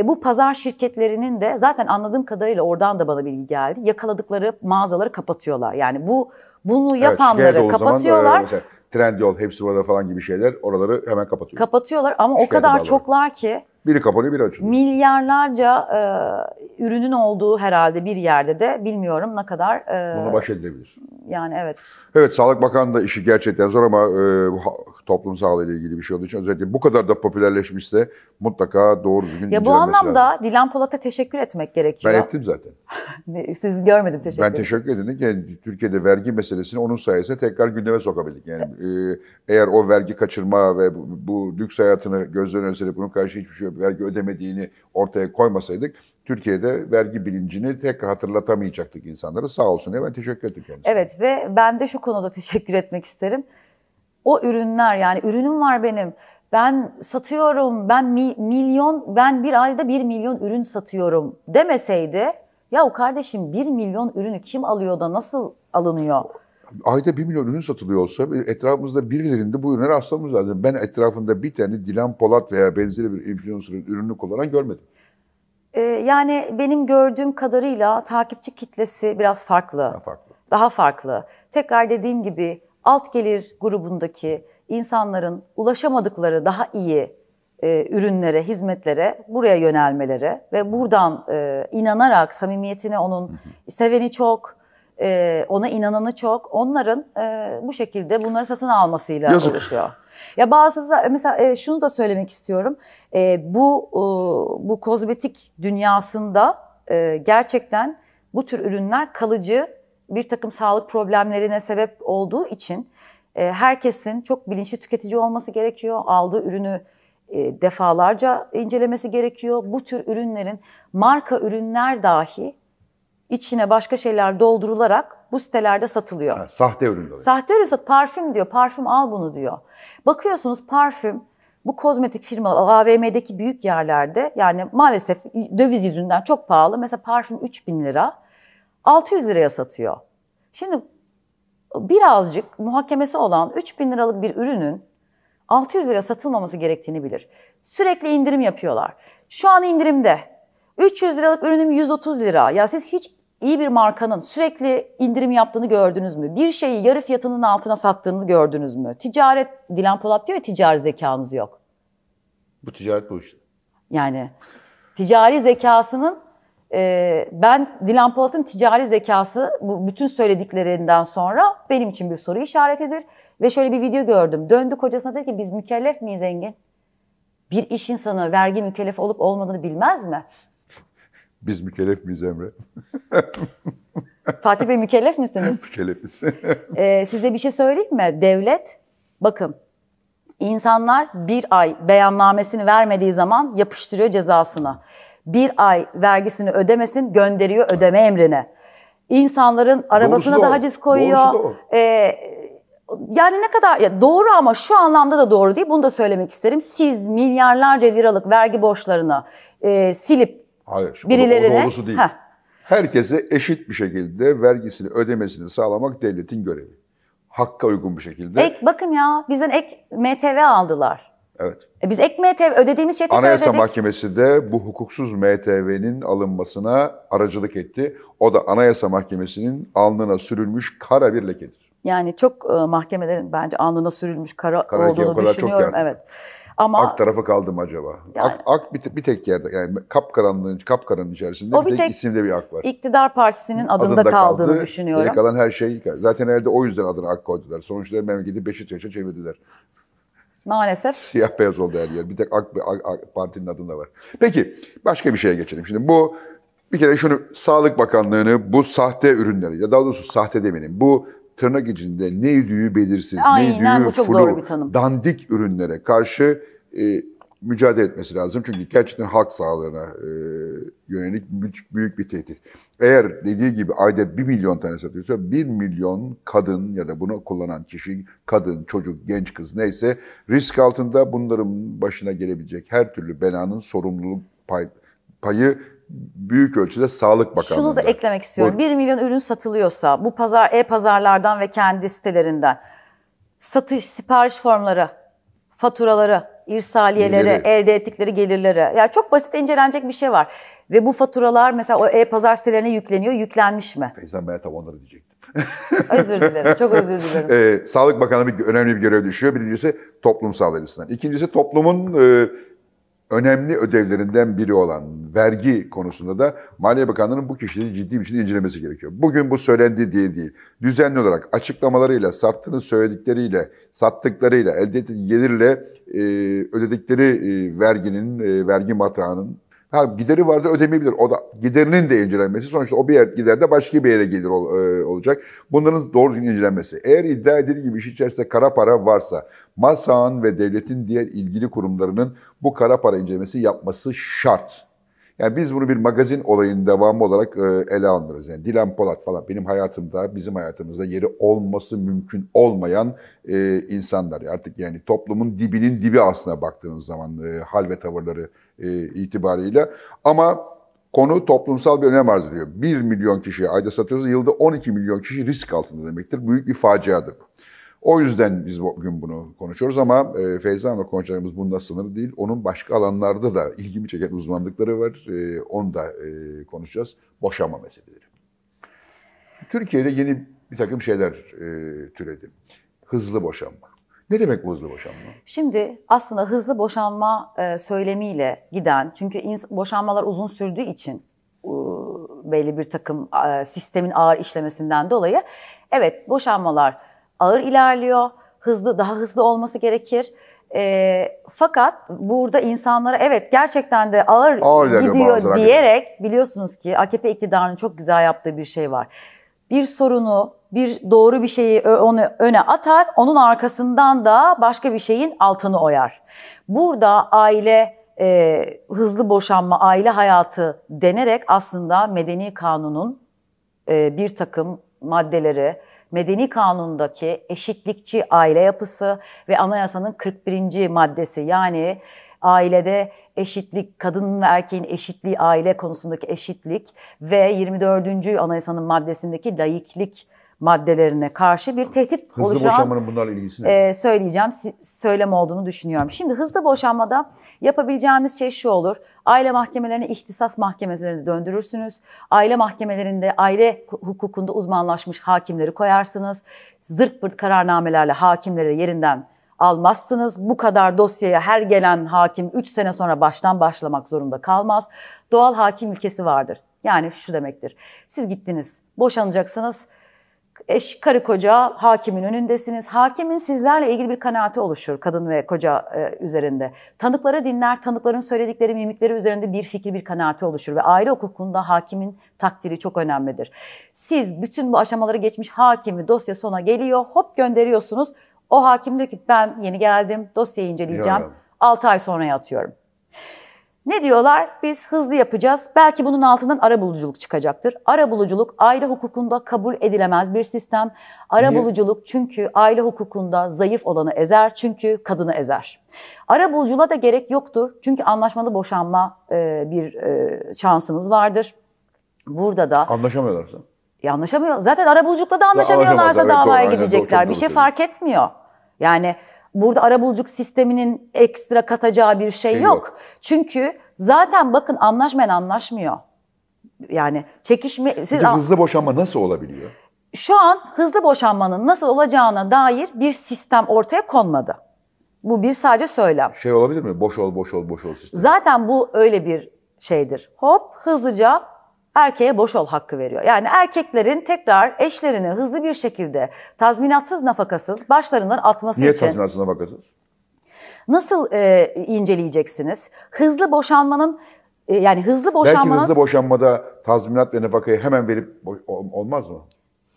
bu pazar şirketlerinin de zaten anladığım kadarıyla oradan da bana bilgi geldi. Yakaladıkları mağazaları kapatıyorlar. Yani bu bunu yapanları evet, kapatıyorlar. Zaman, e, Trendyol, hepsi burada falan gibi şeyler oraları hemen kapatıyor. Kapatıyorlar ama o Şeye kadar bağlı. çoklar ki biri kapanıyor, biri açılıyor. Milyarlarca e, ürünün olduğu herhalde bir yerde de bilmiyorum ne kadar... E, Bunu baş edilebilir. Yani evet. Evet, Sağlık Bakanı da işi gerçekten zor ama e, toplum ile ilgili bir şey olduğu için özellikle bu kadar da popülerleşmişse mutlaka doğru düzgün Ya bu anlamda lazım. Dilan Polat'a teşekkür etmek gerekiyor. Ben ettim zaten. [LAUGHS] Siz görmedim teşekkür Ben teşekkür edin. Yani Türkiye'de vergi meselesini onun sayesinde tekrar gündeme sokabildik. Yani e, eğer o vergi kaçırma ve bu, bu lüks hayatını gözden önüne bunun karşı hiçbir şey vergi ödemediğini ortaya koymasaydık Türkiye'de vergi bilincini tekrar hatırlatamayacaktık insanlara. Sağ olsun diye ben teşekkür ettim Evet ve ben de şu konuda [LAUGHS] teşekkür etmek isterim. O ürünler yani ürünüm var benim. Ben satıyorum, ben mi, milyon, ben bir ayda bir milyon ürün satıyorum demeseydi ya o kardeşim bir milyon ürünü kim alıyor da nasıl alınıyor? ayda bir milyon ürün satılıyor olsa etrafımızda birilerinde bu ürüne aslamız lazım. Ben etrafında bir tane Dilan Polat veya benzeri bir influencer'ın ürünü kullanan görmedim. Ee, yani benim gördüğüm kadarıyla takipçi kitlesi biraz farklı. Daha farklı. Daha farklı. Tekrar dediğim gibi alt gelir grubundaki insanların ulaşamadıkları daha iyi e, ürünlere, hizmetlere buraya yönelmeleri ve buradan e, inanarak samimiyetine onun seveni çok, e, ona inananı çok. Onların e, bu şekilde bunları satın almasıyla Yazık. oluşuyor. Ya bazısı mesela e, şunu da söylemek istiyorum. E, bu e, bu kozmetik dünyasında e, gerçekten bu tür ürünler kalıcı bir takım sağlık problemlerine sebep olduğu için e, herkesin çok bilinçli tüketici olması gerekiyor. Aldığı ürünü e, defalarca incelemesi gerekiyor. Bu tür ürünlerin marka ürünler dahi içine başka şeyler doldurularak bu sitelerde satılıyor. Ha, sahte ürün dolayı. Sahte ürün sat, parfüm diyor, parfüm al bunu diyor. Bakıyorsunuz parfüm bu kozmetik firma AVM'deki büyük yerlerde yani maalesef döviz yüzünden çok pahalı. Mesela parfüm 3000 lira 600 liraya satıyor. Şimdi birazcık muhakemesi olan 3000 liralık bir ürünün 600 lira satılmaması gerektiğini bilir. Sürekli indirim yapıyorlar. Şu an indirimde. 300 liralık ürünüm 130 lira. Ya siz hiç iyi bir markanın sürekli indirim yaptığını gördünüz mü? Bir şeyi yarı fiyatının altına sattığını gördünüz mü? Ticaret, Dilan Polat diyor ya ticari zekanız yok. Bu ticaret bu işte. Yani ticari zekasının e, ben Dilan Polat'ın ticari zekası bu bütün söylediklerinden sonra benim için bir soru işaretidir. Ve şöyle bir video gördüm. Döndü kocasına dedi ki biz mükellef miyiz Engin? Bir iş insanı vergi mükellef olup olmadığını bilmez mi? Biz mükellef miyiz Emre? Fatih Bey mükellef misiniz? [LAUGHS] Mükellefiz. [LAUGHS] ee, size bir şey söyleyeyim mi? Devlet, bakın insanlar bir ay beyannamesini vermediği zaman yapıştırıyor cezasını. Bir ay vergisini ödemesin gönderiyor ödeme emrine. İnsanların arabasına Doğrusu da, da haciz koyuyor. yani ne kadar ya doğru ama şu anlamda da doğru değil. Bunu da söylemek isterim. Siz milyarlarca liralık vergi borçlarını e, silip Hayır. Birilerine. O doğrusu değil. Ha. Herkese eşit bir şekilde vergisini ödemesini sağlamak devletin görevi. Hakka uygun bir şekilde. Ek, bakın ya bizden ek MTV aldılar. Evet. E biz ek MTV ödediğimiz şeyi Anayasa ödedik. Mahkemesi de bu hukuksuz MTV'nin alınmasına aracılık etti. O da Anayasa Mahkemesi'nin alnına sürülmüş kara bir lekedir. Yani çok e, mahkemelerin bence alnına sürülmüş kara, kara olduğunu düşünüyorum. Çok evet. Ama Ak tarafa kaldım acaba. Yani, ak, ak bir, bir tek yerde yani kapkaranlığın kapkaranın içerisinde bir tek, tek isimde bir ak var. İktidar Partisi'nin adında, adında kaldığını kaldı, düşünüyorum. Geri kalan her şey zaten herhalde o yüzden adını ak koydular. Sonuçta memleketi yaşa çevirdiler. Maalesef. Siyah beyaz oldu her yer. Bir tek AK, AK, AK Parti'nin adında var. Peki başka bir şeye geçelim. Şimdi bu bir kere şunu Sağlık Bakanlığı'nı bu sahte ürünleri ya daha doğrusu sahte demeyelim. Bu tırnak içinde neydiği belirsiz, Aynen, neydiği bu çok flu, doğru bir tanım. dandik ürünlere karşı e, mücadele etmesi lazım. Çünkü gerçekten halk sağlığına e, yönelik büyük, büyük bir tehdit. Eğer dediği gibi ayda 1 milyon tane satıyorsa 1 milyon kadın ya da bunu kullanan kişi, kadın, çocuk, genç kız neyse risk altında bunların başına gelebilecek her türlü belanın sorumluluk payı büyük ölçüde Sağlık Bakanlığı Şunu da eklemek istiyorum. Buyurun. 1 milyon ürün satılıyorsa bu pazar e-pazarlardan ve kendi sitelerinden satış sipariş formları, faturaları, irsaliyeleri, Geliri. elde ettikleri gelirleri. Ya yani çok basit incelenecek bir şey var. Ve bu faturalar mesela o e-pazar sitelerine yükleniyor. Yüklenmiş mi? Feyzan ben tam onları diyecektim. [LAUGHS] özür dilerim. Çok özür dilerim. [LAUGHS] Ee, Sağlık Bakanlığı bir önemli bir görev düşüyor. Birincisi toplumsal açısından. İkincisi toplumun e, önemli ödevlerinden biri olan vergi konusunda da Maliye Bakanlığı'nın bu kişileri ciddi bir şekilde incelemesi gerekiyor. Bugün bu söylendiği diye değil, düzenli olarak açıklamalarıyla, sattığını söyledikleriyle, sattıklarıyla, elde ettiği gelirle e, ödedikleri e, verginin, e, vergi matrağının Ha gideri vardı ödemeyebilir. O da giderinin de incelenmesi. Sonuçta o bir yer gider de başka bir yere gelir ol, e, olacak. Bunların doğru düzgün incelenmesi. Eğer iddia edildiği gibi iş içerisinde kara para varsa MASA'nın ve devletin diğer ilgili kurumlarının bu kara para incelemesi yapması şart. Yani biz bunu bir magazin olayının devamı olarak e, ele alırız. Yani Dilan Polat falan benim hayatımda, bizim hayatımızda yeri olması mümkün olmayan e, insanlar. Artık yani toplumun dibinin dibi aslına baktığımız zaman e, hal ve tavırları e, itibarıyla. Ama konu toplumsal bir önem arz ediyor. 1 milyon kişiye ayda satıyoruz, yılda 12 milyon kişi risk altında demektir. Büyük bir faciadır bu. O yüzden biz bugün bunu konuşuyoruz ama e, Feyza Hanım'la konuşacağımız bunda sınırlı değil. Onun başka alanlarda da ilgimi çeken uzmanlıkları var. E, onu da e, konuşacağız. Boşanma meseleleri. Türkiye'de yeni bir takım şeyler e, türedi. Hızlı boşanma. Ne demek bu hızlı boşanma? Şimdi aslında hızlı boşanma e, söylemiyle giden, çünkü boşanmalar uzun sürdüğü için belli bir takım sistemin ağır işlemesinden dolayı evet boşanmalar ağır ilerliyor, hızlı daha hızlı olması gerekir. E, fakat burada insanlara evet gerçekten de ağır, ağır gidiyor diyerek AKP. biliyorsunuz ki AKP iktidarının çok güzel yaptığı bir şey var. Bir sorunu, bir doğru bir şeyi onu öne atar, onun arkasından da başka bir şeyin altını oyar. Burada aile e, hızlı boşanma, aile hayatı denerek aslında medeni kanunun e, bir takım maddeleri, medeni kanundaki eşitlikçi aile yapısı ve anayasanın 41. maddesi yani ailede eşitlik, kadın ve erkeğin eşitliği, aile konusundaki eşitlik ve 24. anayasanın maddesindeki laiklik maddelerine karşı bir tehdit hızlı oluşan boşanmanın bunlarla ilgisi ne? E, söyleyeceğim söylem olduğunu düşünüyorum. Şimdi hızlı boşanmada yapabileceğimiz şey şu olur. Aile mahkemelerini ihtisas mahkemelerine döndürürsünüz. Aile mahkemelerinde aile hukukunda uzmanlaşmış hakimleri koyarsınız. Zırt pırt kararnamelerle hakimleri yerinden almazsınız. Bu kadar dosyaya her gelen hakim 3 sene sonra baştan başlamak zorunda kalmaz. Doğal hakim ilkesi vardır. Yani şu demektir. Siz gittiniz, boşanacaksınız eş karı koca hakimin önündesiniz. Hakimin sizlerle ilgili bir kanaati oluşur kadın ve koca e, üzerinde. Tanıkları dinler, tanıkların söyledikleri mimikleri üzerinde bir fikir, bir kanaati oluşur ve aile hukukunda hakimin takdiri çok önemlidir. Siz bütün bu aşamaları geçmiş hakimi dosya sona geliyor, hop gönderiyorsunuz. O hakim diyor ki ben yeni geldim, dosyayı inceleyeceğim. 6 ay sonra yatıyorum. Ne diyorlar? Biz hızlı yapacağız. Belki bunun altından ara buluculuk çıkacaktır. Ara buluculuk aile hukukunda kabul edilemez bir sistem. Ara Niye? buluculuk çünkü aile hukukunda zayıf olanı ezer çünkü kadını ezer. Ara buluculuğa da gerek yoktur. Çünkü anlaşmalı boşanma e, bir e, şansınız vardır. Burada da... Anlaşamıyorlarsa. E, anlaşamıyor. Zaten ara buluculukla da anlaşamıyorlarsa davaya evet, doğru, gidecekler. Aynen, doğru, bir şey fark etmiyor. Yani Burada arabuluculuk sisteminin ekstra katacağı bir şey, şey, yok. yok. Çünkü zaten bakın anlaşmayan anlaşmıyor. Yani çekişme... Siz Peki, hızlı boşanma nasıl olabiliyor? Şu an hızlı boşanmanın nasıl olacağına dair bir sistem ortaya konmadı. Bu bir sadece söylem. Şey olabilir mi? Boş ol, boş ol, boş ol sistem Zaten bu öyle bir şeydir. Hop hızlıca erkeğe boş ol hakkı veriyor. Yani erkeklerin tekrar eşlerini hızlı bir şekilde tazminatsız nafakasız başlarından atması Niye için... Niye tazminatsız nafakasız? Nasıl e, inceleyeceksiniz? Hızlı boşanmanın e, yani hızlı boşanmanın... Belki hızlı boşanmada tazminat ve nafakayı hemen verip olmaz mı?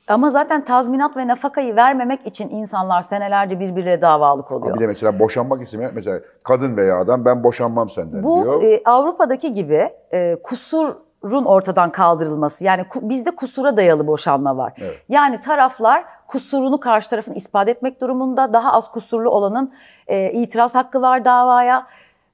Ama zaten tazminat ve nafakayı vermemek için insanlar senelerce birbirine davalık oluyor. Ama bir de mesela boşanmak istemiyor. Mesela kadın veya adam ben boşanmam senden Bu, diyor. Bu e, Avrupa'daki gibi e, kusur kusurun ortadan kaldırılması. Yani bizde kusura dayalı boşanma var. Evet. Yani taraflar kusurunu karşı tarafın ispat etmek durumunda. Daha az kusurlu olanın e, itiraz hakkı var davaya.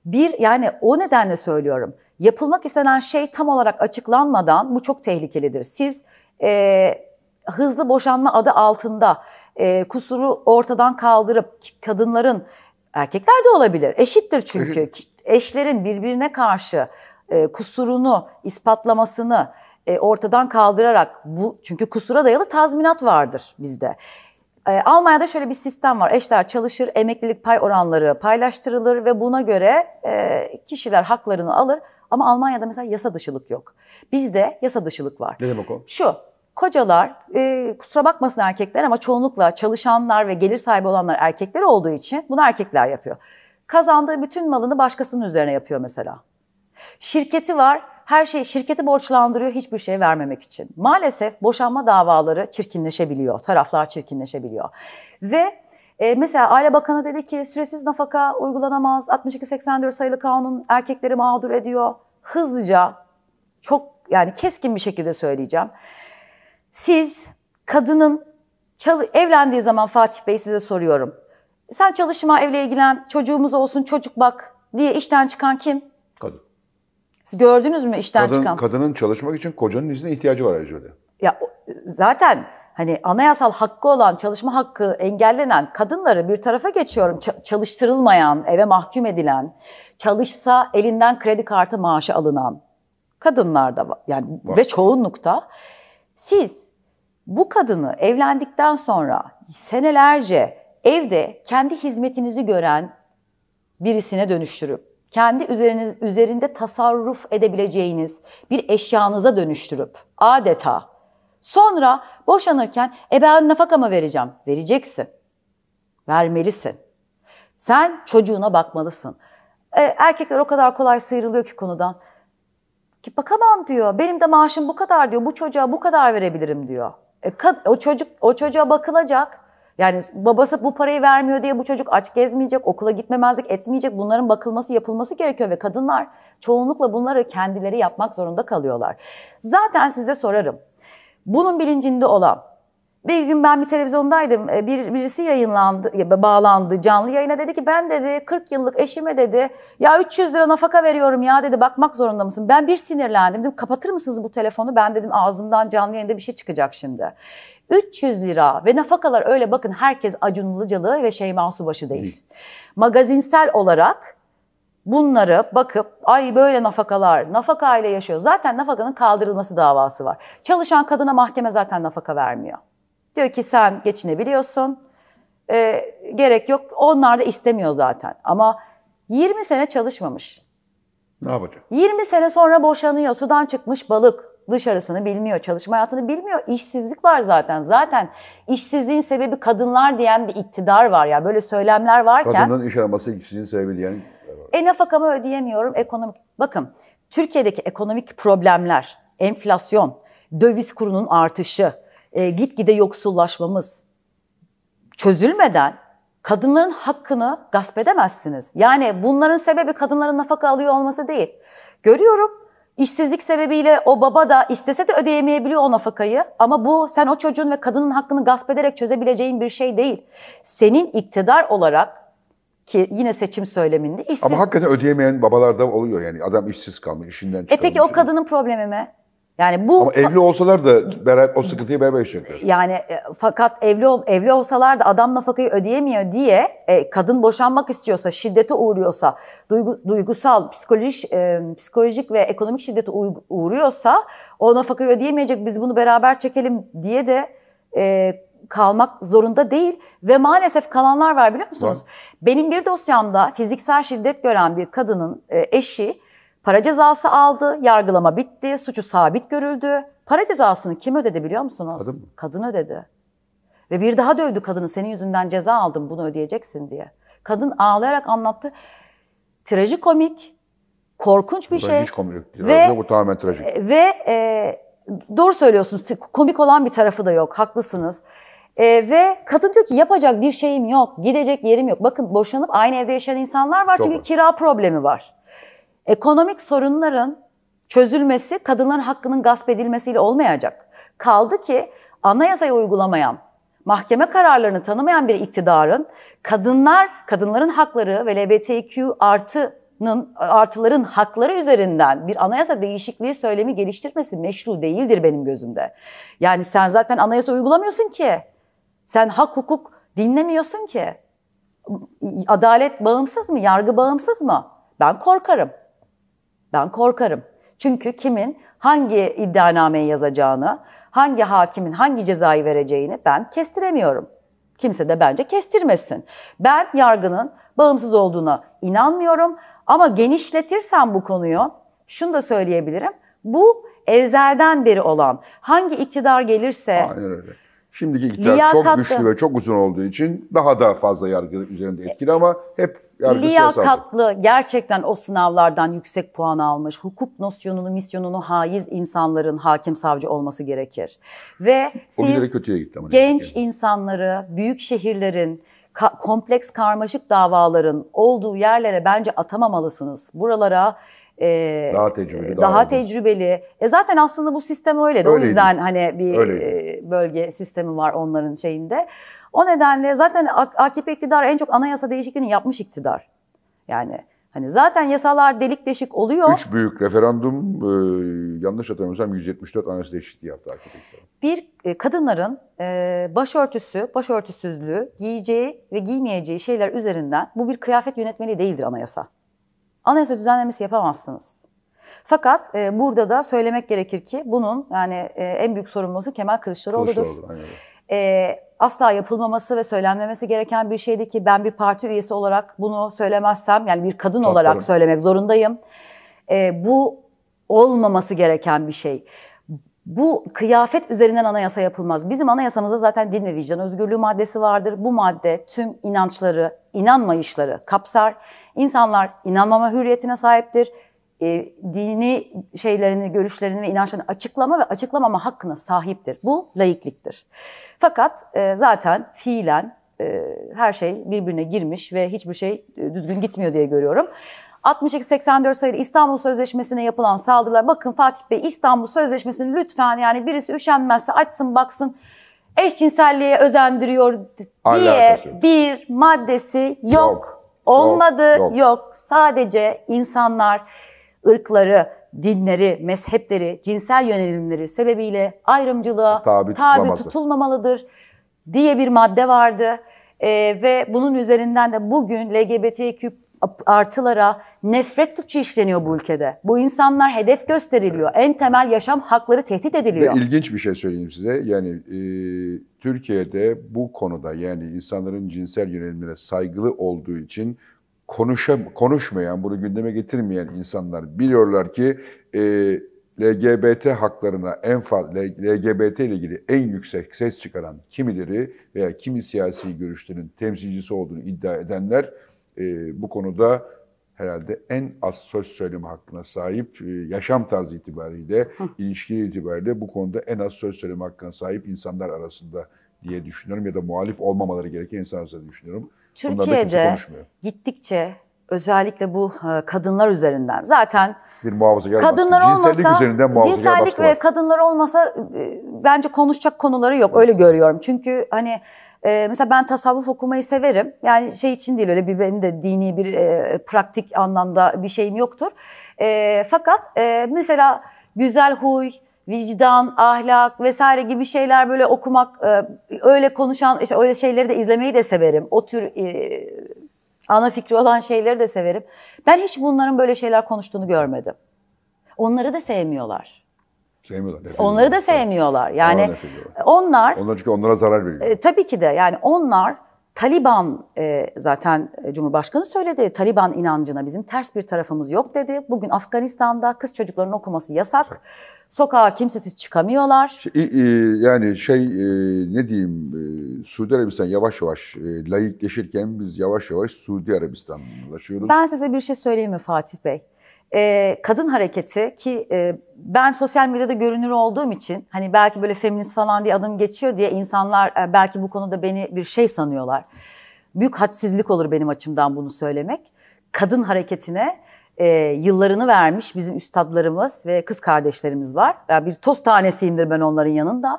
Bir yani o nedenle söylüyorum. Yapılmak istenen şey tam olarak açıklanmadan bu çok tehlikelidir. Siz e, hızlı boşanma adı altında e, kusuru ortadan kaldırıp kadınların erkekler de olabilir eşittir çünkü [CLEARS THROAT] eşlerin birbirine karşı e, kusurunu ispatlamasını e, ortadan kaldırarak bu çünkü kusura dayalı tazminat vardır bizde. E, Almanya'da şöyle bir sistem var. Eşler çalışır, emeklilik pay oranları paylaştırılır ve buna göre kişiler haklarını alır. Ama Almanya'da mesela yasa dışılık yok. Bizde yasa dışılık var. Ne demek o? Şu, kocalar, e, kusura bakmasın erkekler ama çoğunlukla çalışanlar ve gelir sahibi olanlar erkekler olduğu için bunu erkekler yapıyor. Kazandığı bütün malını başkasının üzerine yapıyor mesela. Şirketi var, her şeyi şirketi borçlandırıyor hiçbir şey vermemek için. Maalesef boşanma davaları çirkinleşebiliyor, taraflar çirkinleşebiliyor. Ve e, mesela Aile Bakanı dedi ki süresiz nafaka uygulanamaz, 62-84 sayılı kanun erkekleri mağdur ediyor. Hızlıca, çok yani keskin bir şekilde söyleyeceğim. Siz kadının evlendiği zaman Fatih Bey size soruyorum. Sen çalışma evle ilgilen, çocuğumuz olsun, çocuk bak diye işten çıkan kim? Siz gördünüz mü işten Kadın, çıkan? Kadının çalışmak için kocanın izne ihtiyacı var ayrıca Ya zaten hani anayasal hakkı olan, çalışma hakkı engellenen kadınları bir tarafa geçiyorum. Ç- çalıştırılmayan, eve mahkum edilen, çalışsa elinden kredi kartı maaşı alınan kadınlarda var. Yani var. ve çoğunlukta siz bu kadını evlendikten sonra senelerce evde kendi hizmetinizi gören birisine dönüştürüp kendi üzeriniz, üzerinde tasarruf edebileceğiniz bir eşyanıza dönüştürüp adeta sonra boşanırken e ben nafakamı vereceğim. Vereceksin. Vermelisin. Sen çocuğuna bakmalısın. E, erkekler o kadar kolay sıyrılıyor ki konudan. Ki bakamam diyor. Benim de maaşım bu kadar diyor. Bu çocuğa bu kadar verebilirim diyor. E, o çocuk o çocuğa bakılacak. Yani babası bu parayı vermiyor diye bu çocuk aç gezmeyecek, okula gitmemezlik etmeyecek. Bunların bakılması, yapılması gerekiyor ve kadınlar çoğunlukla bunları kendileri yapmak zorunda kalıyorlar. Zaten size sorarım. Bunun bilincinde olan bir gün ben bir televizyondaydım. E, bir, birisi yayınlandı, bağlandı canlı yayına dedi ki ben dedi 40 yıllık eşime dedi ya 300 lira nafaka veriyorum ya dedi bakmak zorunda mısın? Ben bir sinirlendim. Dedim kapatır mısınız bu telefonu? Ben dedim ağzımdan canlı yayında bir şey çıkacak şimdi. 300 lira ve nafakalar öyle bakın herkes Acun Ilıcalı ve Şeyma Subaşı değil. değil. Magazinsel olarak bunları bakıp ay böyle nafakalar, nafaka ile yaşıyor. Zaten nafakanın kaldırılması davası var. Çalışan kadına mahkeme zaten nafaka vermiyor. Diyor ki sen geçinebiliyorsun. E, gerek yok. Onlar da istemiyor zaten. Ama 20 sene çalışmamış. Ne yapacak? 20 sene sonra boşanıyor. Sudan çıkmış balık. Dışarısını bilmiyor, çalışma hayatını bilmiyor. İşsizlik var zaten. Zaten işsizliğin sebebi kadınlar diyen bir iktidar var ya. Böyle söylemler varken. Kadının iş araması işsizliğin sebebi diyen. E nafakamı ödeyemiyorum. Ekonomik. Bakın Türkiye'deki ekonomik problemler, enflasyon, döviz kurunun artışı, e, gitgide yoksullaşmamız çözülmeden kadınların hakkını gasp edemezsiniz. Yani bunların sebebi kadınların nafaka alıyor olması değil. Görüyorum işsizlik sebebiyle o baba da istese de ödeyemeyebiliyor o nafakayı. Ama bu sen o çocuğun ve kadının hakkını gasp ederek çözebileceğin bir şey değil. Senin iktidar olarak ki yine seçim söyleminde işsiz... Ama hakikaten ödeyemeyen babalar da oluyor yani. Adam işsiz kalmış, işinden çıkarmış. E peki o kadının problemi mi? Yani bu Ama evli olsalar da beraber o sıkıntıyı beraber yaşayacaklar. Yani e, fakat evli ol, evli olsalar da adam nafakayı ödeyemiyor diye e, kadın boşanmak istiyorsa, şiddete uğruyorsa, duygu, duygusal, psikolojik e, psikolojik ve ekonomik şiddete uğruyorsa o nafakayı ödeyemeyecek biz bunu beraber çekelim diye de e, kalmak zorunda değil ve maalesef kalanlar var biliyor musunuz? Var. Benim bir dosyamda fiziksel şiddet gören bir kadının e, eşi Para cezası aldı, yargılama bitti, suçu sabit görüldü. Para cezasını kim ödedi biliyor musunuz? Kadın, mı? Kadın ödedi. Ve bir daha dövdü kadını senin yüzünden ceza aldım bunu ödeyeceksin diye. Kadın ağlayarak anlattı. Trajikomik, korkunç bir şey. Hiç komik değil. Ve, bu tamamen trajik. E, ve e, doğru söylüyorsunuz. Komik olan bir tarafı da yok. Haklısınız. E, ve kadın diyor ki yapacak bir şeyim yok. Gidecek yerim yok. Bakın boşanıp aynı evde yaşayan insanlar var. Çok çünkü var. kira problemi var. Ekonomik sorunların çözülmesi kadınların hakkının gasp edilmesiyle olmayacak. Kaldı ki anayasayı uygulamayan, mahkeme kararlarını tanımayan bir iktidarın kadınlar, kadınların hakları ve LGBTQ artının artıların hakları üzerinden bir anayasa değişikliği söylemi geliştirmesi meşru değildir benim gözümde. Yani sen zaten anayasa uygulamıyorsun ki. Sen hak hukuk dinlemiyorsun ki. Adalet bağımsız mı? Yargı bağımsız mı? Ben korkarım. Ben korkarım. Çünkü kimin hangi iddianameyi yazacağını, hangi hakimin hangi cezayı vereceğini ben kestiremiyorum. Kimse de bence kestirmesin. Ben yargının bağımsız olduğuna inanmıyorum ama genişletirsem bu konuyu şunu da söyleyebilirim. Bu ezelden beri olan hangi iktidar gelirse Aynen öyle. Şimdiki iktidar çok güçlü ve çok uzun olduğu için daha da fazla yargı üzerinde etkili ama hep Liyakatlı gerçekten o sınavlardan yüksek puan almış, hukuk nosyonunu, misyonunu haiz insanların hakim savcı olması gerekir. Ve siz kötüye gitti ama genç yani. insanları, büyük şehirlerin, ka kompleks karmaşık davaların olduğu yerlere bence atamamalısınız. Buralara e, daha tecrübeli. Daha, daha tecrübeli. E zaten aslında bu sistem öyle de o yüzden hani bir öyleydi. bölge sistemi var onların şeyinde. O nedenle zaten AKP iktidar en çok anayasa değişikliğini yapmış iktidar. Yani hani zaten yasalar delik deşik oluyor. Üç büyük referandum e, yanlış hatırlamıyorsam 174 anayasa değişikliği yaptı AKP iktidar. Bir e, kadınların e, başörtüsü, başörtüsüzlüğü, giyeceği ve giymeyeceği şeyler üzerinden bu bir kıyafet yönetmeliği değildir anayasa anayasa düzenlemesi yapamazsınız. Fakat e, burada da söylemek gerekir ki bunun yani e, en büyük sorumlusu Kemal Kılıçdaroğlu'dur. e, asla yapılmaması ve söylenmemesi gereken bir şeydi ki ben bir parti üyesi olarak bunu söylemezsem yani bir kadın Tabii. olarak söylemek zorundayım. E, bu olmaması gereken bir şey. Bu kıyafet üzerinden anayasa yapılmaz. Bizim anayasamızda zaten din ve vicdan özgürlüğü maddesi vardır. Bu madde tüm inançları, inanmayışları kapsar. İnsanlar inanmama hürriyetine sahiptir. E, dini şeylerini, görüşlerini ve inançlarını açıklama ve açıklamama hakkına sahiptir. Bu laikliktir. Fakat e, zaten fiilen e, her şey birbirine girmiş ve hiçbir şey e, düzgün gitmiyor diye görüyorum. 62-84 sayılı İstanbul Sözleşmesi'ne yapılan saldırılar. Bakın Fatih Bey İstanbul Sözleşmesi'ni lütfen yani birisi üşenmezse açsın baksın eşcinselliğe özendiriyor diye bir maddesi yok. yok Olmadı yok, yok. Sadece insanlar ırkları, dinleri, mezhepleri, cinsel yönelimleri sebebiyle ayrımcılığa tabi, tabi tutulmamalıdır diye bir madde vardı. Ee, ve bunun üzerinden de bugün LGBTQ artılara nefret suçu işleniyor bu ülkede. Bu insanlar hedef gösteriliyor. En temel yaşam hakları tehdit ediliyor. Ve ilginç bir şey söyleyeyim size. Yani e, Türkiye'de bu konuda yani insanların cinsel yönelimlere saygılı olduğu için konuşa, konuşmayan, bunu gündeme getirmeyen insanlar biliyorlar ki e, LGBT haklarına en fazla LGBT ile ilgili en yüksek ses çıkaran kimileri veya kimi siyasi görüşlerin temsilcisi olduğunu iddia edenler e, bu konuda herhalde en az söz söyleme hakkına sahip, e, yaşam tarzı itibariyle, ilişki itibariyle bu konuda en az söz söyleme hakkına sahip insanlar arasında diye düşünüyorum ya da muhalif olmamaları gereken insan arasında düşünüyorum. Türkiye'de gittikçe özellikle bu e, kadınlar üzerinden zaten bir muhafazakar kadınlar baskı. olmasa cinsellik üzerinden muhafazakar cinsellik ve var. kadınlar olmasa e, bence konuşacak konuları yok öyle görüyorum. Çünkü hani e, mesela ben tasavvuf okumayı severim. Yani şey için değil öyle bir benim de dini bir e, praktik anlamda bir şeyim yoktur. E, fakat e, mesela güzel huy, vicdan, ahlak vesaire gibi şeyler böyle okumak, e, öyle konuşan, işte öyle şeyleri de izlemeyi de severim. O tür e, ana fikri olan şeyleri de severim. Ben hiç bunların böyle şeyler konuştuğunu görmedim. Onları da sevmiyorlar. Sevmiyorlar. Nefret Onları da sevmiyorlar. Yani onlar, onlar çünkü onlara zarar veriyor. E, tabii ki de. Yani onlar Taliban e, zaten e, Cumhurbaşkanı söyledi. Taliban inancına bizim ters bir tarafımız yok dedi. Bugün Afganistan'da kız çocuklarının okuması yasak. Sokağa kimsesiz çıkamıyorlar. Şey, yani şey e, ne diyeyim e, Suudi Arabistan yavaş yavaş e, layıkleşirken biz yavaş yavaş Suudi Arabistan'laşıyoruz. Ben size bir şey söyleyeyim mi Fatih Bey? e, kadın hareketi ki e, ben sosyal medyada görünür olduğum için hani belki böyle feminist falan diye adım geçiyor diye insanlar e, belki bu konuda beni bir şey sanıyorlar. Büyük hadsizlik olur benim açımdan bunu söylemek. Kadın hareketine e, yıllarını vermiş bizim üstadlarımız ve kız kardeşlerimiz var. Yani bir toz tanesiyimdir ben onların yanında.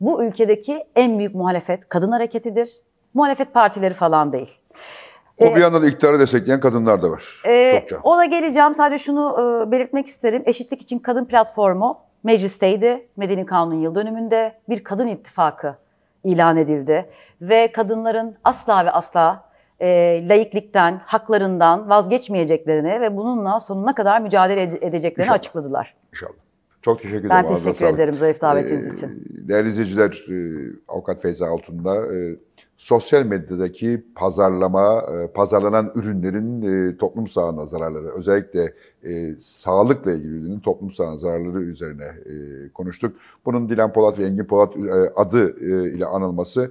Bu ülkedeki en büyük muhalefet kadın hareketidir. Muhalefet partileri falan değil. O ee, bir yandan da iktidarı destekleyen kadınlar da var. E, Çokça. ona geleceğim. Sadece şunu e, belirtmek isterim. Eşitlik için Kadın Platformu meclisteydi. Medeni Kanun yıl dönümünde bir kadın ittifakı ilan edildi. Ve kadınların asla ve asla e, laiklikten, haklarından vazgeçmeyeceklerini ve bununla sonuna kadar mücadele edeceklerini İnşallah. açıkladılar. İnşallah. Çok teşekkür ederim. Ben teşekkür ederim zarif davetiniz ee, için. Değerli izleyiciler, e, Avukat Feyza Altun'da... E, sosyal medyadaki pazarlama, e, pazarlanan ürünlerin e, toplum sağına zararları, özellikle e, sağlıkla ilgili ürünün toplum sağına zararları üzerine konuştuk. Bunun Dilan Polat ve Engin Polat adı ile anılması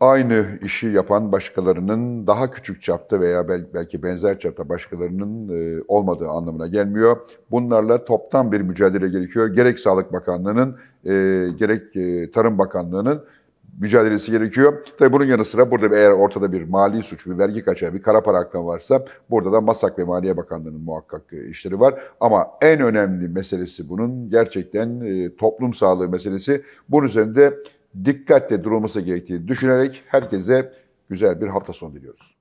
aynı işi yapan başkalarının daha küçük çapta veya belki benzer çapta başkalarının olmadığı anlamına gelmiyor. Bunlarla toptan bir mücadele gerekiyor. Gerek Sağlık Bakanlığı'nın, gerek Tarım Bakanlığı'nın mücadelesi gerekiyor. Tabi bunun yanı sıra burada eğer ortada bir mali suç, bir vergi kaçağı, bir kara para aktan varsa burada da MASAK ve Maliye Bakanlığı'nın muhakkak e, işleri var. Ama en önemli meselesi bunun gerçekten e, toplum sağlığı meselesi. Bunun üzerinde dikkatle durulması gerektiğini düşünerek herkese güzel bir hafta sonu diliyoruz.